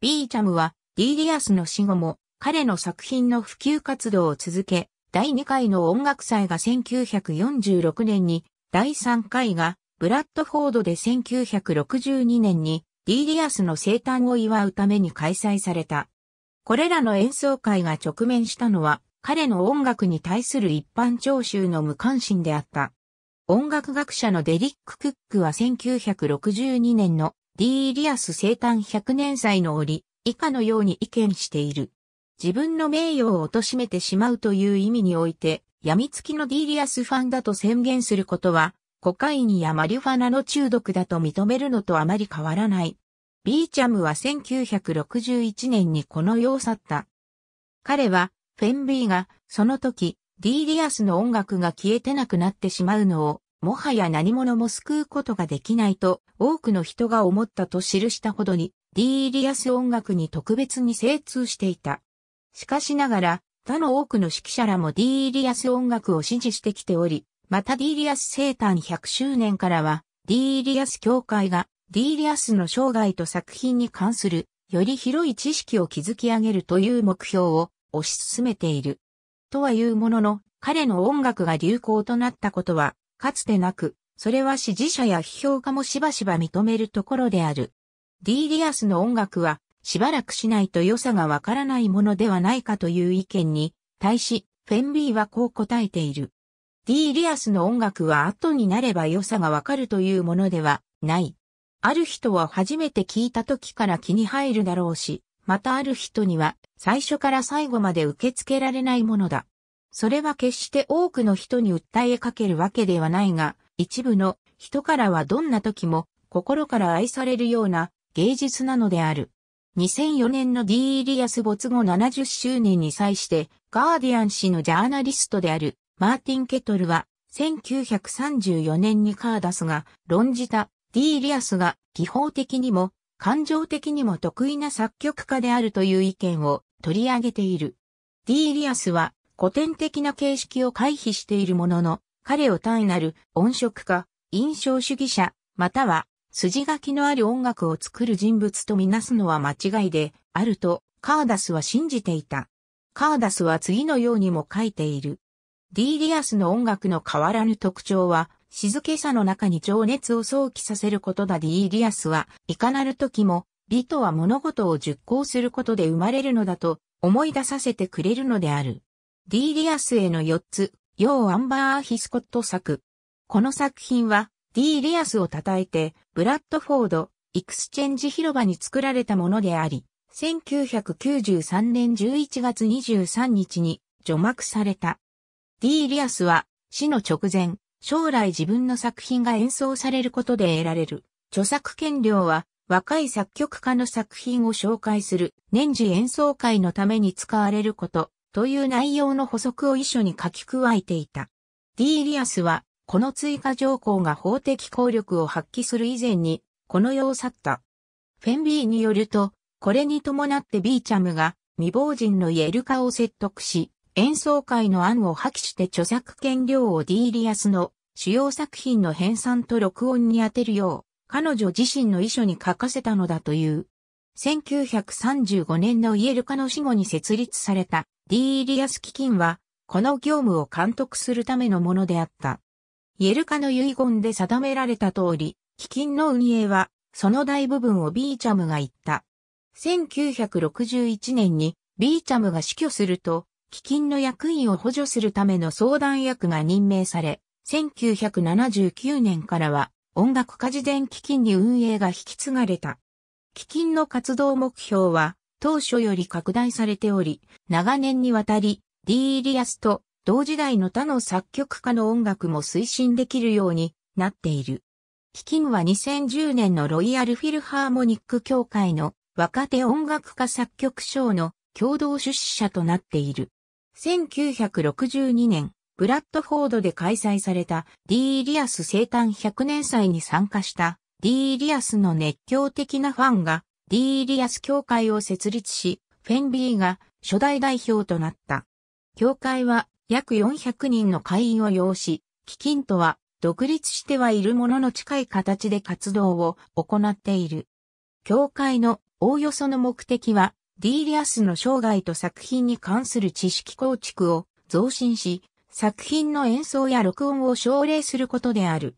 ビーチャムは、ディーリアスの死後も、彼の作品の普及活動を続け、第2回の音楽祭が1946年に、第3回がブラッドフォードで1962年にディーリアスの生誕を祝うために開催された。これらの演奏会が直面したのは、彼の音楽に対する一般聴衆の無関心であった。音楽学者のデリック・クックは1962年の D・ リアス生誕100年祭の折、以下のように意見している。自分の名誉を貶めてしまうという意味において、病みつきの D・ リアスファンだと宣言することは、コカインやマリファナの中毒だと認めるのとあまり変わらない。ビーチャムは1961年にこの世を去った。彼は、フェンビーが、その時、ディーリアスの音楽が消えてなくなってしまうのを、もはや何者も救うことができないと、多くの人が思ったと記したほどに、ディーリアス音楽に特別に精通していた。しかしながら、他の多くの指揮者らもディーリアス音楽を支持してきており、またディーリアス生誕100周年からは、ディーリアス協会がディーリアスの生涯と作品に関するより広い知識を築き上げるという目標を推し進めている。とはいうものの、彼の音楽が流行となったことは、かつてなく、それは支持者や批評家もしばしば認めるところである。ディーリアスの音楽は、しばらくしないと良さがわからないものではないかという意見に、対し、フェンビーはこう答えている。ディーリアスの音楽は後になれば良さがわかるというものではない。ある人は初めて聞いた時から気に入るだろうし、またある人には最初から最後まで受け付けられないものだ。それは決して多くの人に訴えかけるわけではないが、一部の人からはどんな時も心から愛されるような芸術なのである。2004年の D・ リアス没後70周年に際して、ガーディアン氏のジャーナリストであるマーティン・ケトルは、1934年にカーダスが論じたデーリアスが技法的にも感情的にも得意な作曲家であるという意見を取り上げている。デーリアスは古典的な形式を回避しているものの、彼を単なる音色家、印象主義者、または筋書きのある音楽を作る人物とみなすのは間違いであるとカーダスは信じていた。カーダスは次のようにも書いている。デーリアスの音楽の変わらぬ特徴は静けさの中に情熱を想起させることだディーリアスはいかなる時も美とは物事を熟考することで生まれるのだと思い出させてくれるのである。ディーリアスへの4つ、ヨー・アンバー・アヒスコット作。この作品はディーリアスを称えてブラッドフォード・エクスチェンジ広場に作られたものであり、1993年11月23日に除幕された。ディーリアスは死の直前、将来自分の作品が演奏されることで得られる。著作権料は若い作曲家の作品を紹介する年次演奏会のために使われることという内容の補足を遺書に書き加えていた。ディーリアスはこの追加条項が法的効力を発揮する以前にこの世を去った。フェンビーによるとこれに伴ってビーチャムが未亡人のイエルカを説得し、演奏会の案を破棄して著作権料をディーリアスの主要作品の編纂と録音に充てるよう、彼女自身の遺書に書かせたのだという。1935年のイエルカの死後に設立されたディーリアス基金は、この業務を監督するためのものであった。イエルカの遺言で定められた通り、基金の運営は、その大部分をビーチャムが言った。1961年にビーチャムが死去すると、基金の役員を補助するための相談役が任命され、1979年からは音楽家事伝基金に運営が引き継がれた。基金の活動目標は当初より拡大されており、長年にわたり D リアスと同時代の他の作曲家の音楽も推進できるようになっている。基金は2010年のロイヤルフィルハーモニック協会の若手音楽家作曲賞の共同出資者となっている。1962年、ブラッドフォードで開催された D リアス生誕100年祭に参加した D リアスの熱狂的なファンが D リアス協会を設立し、フェンビーが初代代表となった。協会は約400人の会員を要し、基金とは独立してはいるものの近い形で活動を行っている。協会のおおよその目的は、ディーリアスの生涯と作品に関する知識構築を増進し、作品の演奏や録音を奨励することである。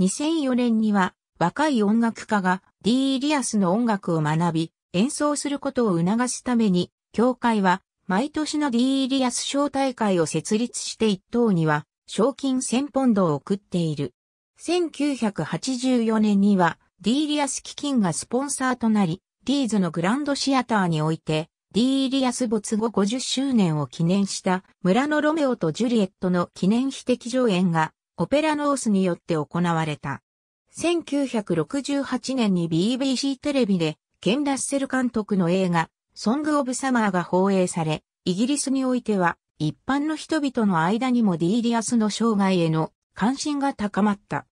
2004年には若い音楽家がディーリアスの音楽を学び、演奏することを促すために、協会は毎年のディーリアス賞大会を設立して一等には賞金1000ポンドを送っている。1984年にはディーリアス基金がスポンサーとなり、ディーズのグランドシアターにおいて、ディーリアス没後50周年を記念した村のロメオとジュリエットの記念碑的上演がオペラノースによって行われた。1968年に BBC テレビでケン・ラッセル監督の映画ソング・オブ・サマーが放映され、イギリスにおいては一般の人々の間にもディーリアスの生涯への関心が高まった。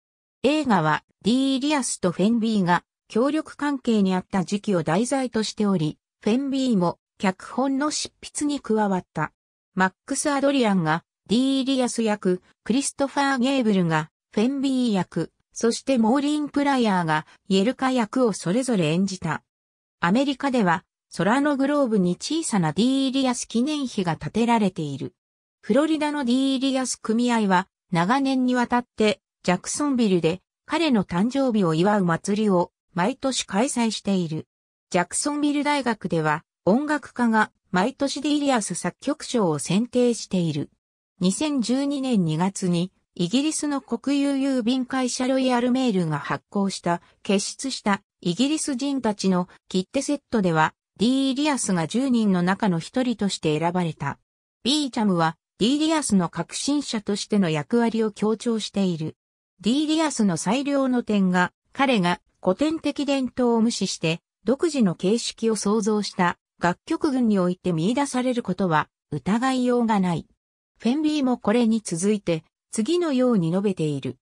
映画はディーリアスとフェンビーが協力関係にあった時期を題材としており、フェンビーも脚本の執筆に加わった。マックス・アドリアンがディー・リアス役、クリストファー・ゲーブルがフェンビー役、そしてモーリン・プライアーがイエルカ役をそれぞれ演じた。アメリカでは、空のグローブに小さなディー・リアス記念碑が建てられている。フロリダのディー・リアス組合は長年にわたってジャクソンビルで彼の誕生日を祝う祭りを毎年開催している。ジャクソンビル大学では音楽家が毎年ディリアス作曲賞を選定している。2012年2月にイギリスの国有郵便会社ロイヤルメールが発行した結出したイギリス人たちの切手セットではディリアスが10人の中の1人として選ばれた。ビーチャムはディリアスの革新者としての役割を強調している。ディリアスの最良の点が彼が古典的伝統を無視して独自の形式を創造した楽曲群において見出されることは疑いようがない。フェンビーもこれに続いて次のように述べている。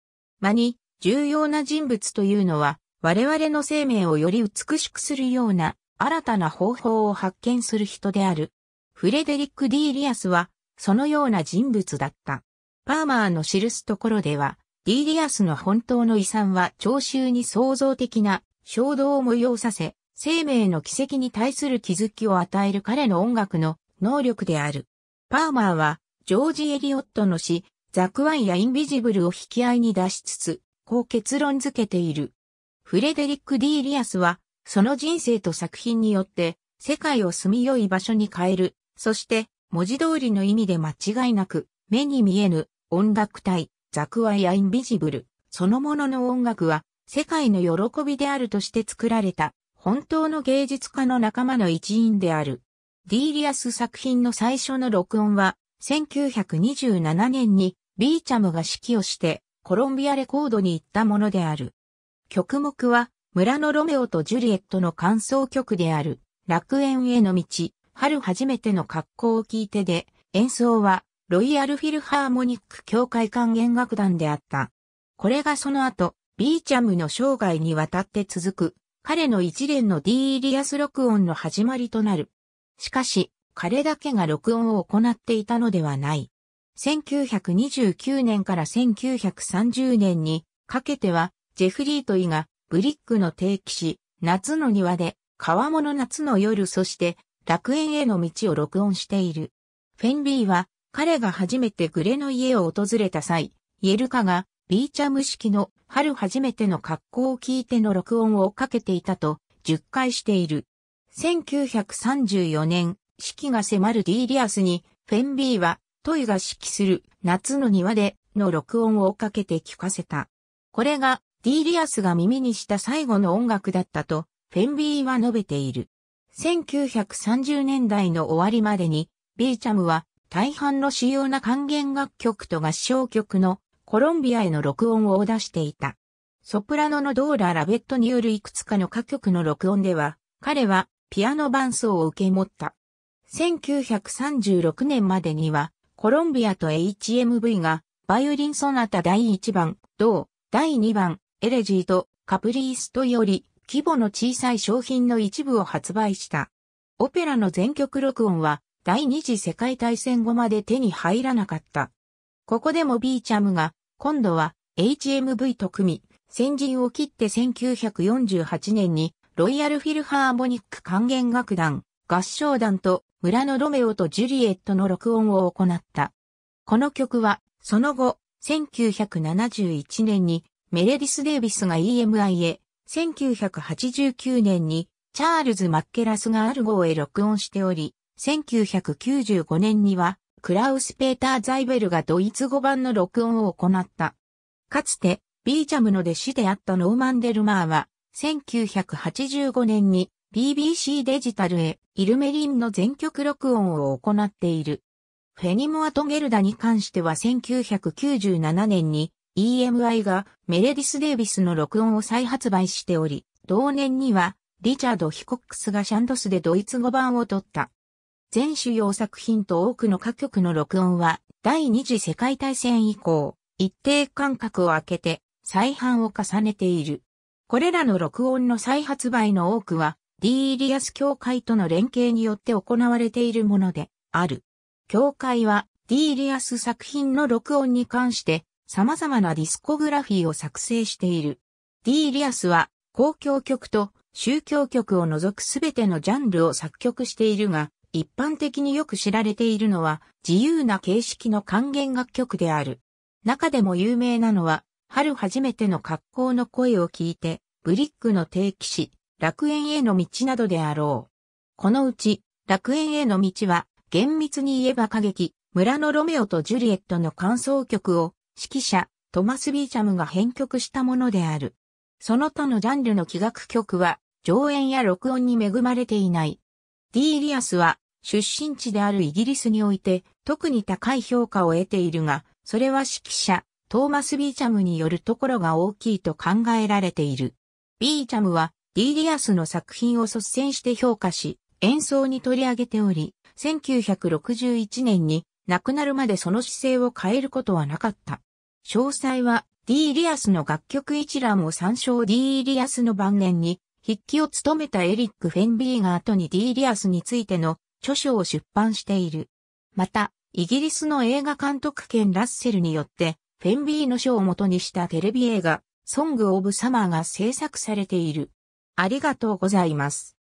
間に重要な人物というのは我々の生命をより美しくするような新たな方法を発見する人である。フレデリック・ディーリアスはそのような人物だった。パーマーの記すところではリーディアスの本当の遺産は聴衆に創造的な衝動を催させ、生命の奇跡に対する気づきを与える彼の音楽の能力である。パーマーは、ジョージ・エリオットの詩、ザクワンやインビジブルを引き合いに出しつつ、こう結論付けている。フレデリック・ディーリアスは、その人生と作品によって、世界を住みよい場所に変える、そして、文字通りの意味で間違いなく、目に見えぬ、音楽体、ザクワイア・インビジブル、そのものの音楽は、世界の喜びであるとして作られた、本当の芸術家の仲間の一員である。ディーリアス作品の最初の録音は、1927年にビーチャムが指揮をして、コロンビアレコードに行ったものである。曲目は、村のロメオとジュリエットの感想曲である、楽園への道、春初めての格好を聞いてで、演奏は、ロイヤルフィルハーモニック協会管弦楽団であった。これがその後、ビーチャムの生涯にわたって続く、彼の一連のディーリアス録音の始まりとなる。しかし、彼だけが録音を行っていたのではない。1929年から1930年にかけては、ジェフリートイがブリックの定期し、夏の庭で、川物夏の夜そして、楽園への道を録音している。フェンリーは、彼が初めてグレの家を訪れた際、イエルカがビーチャム式の春初めての格好を聞いての録音をかけていたと10回している。1934年、四が迫るディーリアスに、フェンビーはトイが指揮する夏の庭での録音をかけて聞かせた。これがディーリアスが耳にした最後の音楽だったとフェンビーは述べている。1930年代の終わりまでにビーチャムは大半の主要な管弦楽曲と合唱曲のコロンビアへの録音を出していた。ソプラノのドーラ・ラベットによるいくつかの歌曲の録音では、彼はピアノ伴奏を受け持った。1936年までには、コロンビアと HMV が、バイオリンソナタ第1番、同、第2番、エレジーとカプリーストより、規模の小さい商品の一部を発売した。オペラの全曲録音は、第二次世界大戦後まで手に入らなかった。ここでもビーチャムが、今度は HMV と組み、先陣を切って1948年にロイヤルフィルハーモニック管弦楽団、合唱団と村のロメオとジュリエットの録音を行った。この曲は、その後、1971年にメレディス・デイビスが EMI へ、1989年にチャールズ・マッケラスがアルゴーへ録音しており、1995年には、クラウス・ペーター・ザイベルがドイツ語版の録音を行った。かつて、ビーチャムの弟子であったノーマン・デルマーは、1985年に BBC デジタルへイルメリンの全曲録音を行っている。フェニモア・トゲルダに関しては1997年に EMI がメレディス・デイビスの録音を再発売しており、同年にはリチャード・ヒコックスがシャンドスでドイツ語版を取った。全主要作品と多くの歌曲の録音は、第二次世界大戦以降、一定間隔を空けて、再販を重ねている。これらの録音の再発売の多くは、ディーリアス協会との連携によって行われているもので、ある。協会は、ディーリアス作品の録音に関して、様々なディスコグラフィーを作成している。ディーリアスは、公共曲と宗教曲を除くすべてのジャンルを作曲しているが、一般的によく知られているのは自由な形式の還元楽曲である。中でも有名なのは、春初めての格好の声を聞いて、ブリックの定期誌、楽園への道などであろう。このうち、楽園への道は、厳密に言えば歌劇、村のロメオとジュリエットの感想曲を、指揮者、トマス・ビーチャムが編曲したものである。その他のジャンルの器楽曲は、上演や録音に恵まれていない。ディーリアスは出身地であるイギリスにおいて特に高い評価を得ているが、それは指揮者トーマス・ビーチャムによるところが大きいと考えられている。ビーチャムはディーリアスの作品を率先して評価し、演奏に取り上げており、1961年に亡くなるまでその姿勢を変えることはなかった。詳細はディーリアスの楽曲一覧を参照ディーリアスの晩年に筆記を務めたエリック・フェンビーが後にディーリアスについての著書を出版している。また、イギリスの映画監督兼ラッセルによって、フェンビーの書を元にしたテレビ映画、ソング・オブ・サマーが制作されている。ありがとうございます。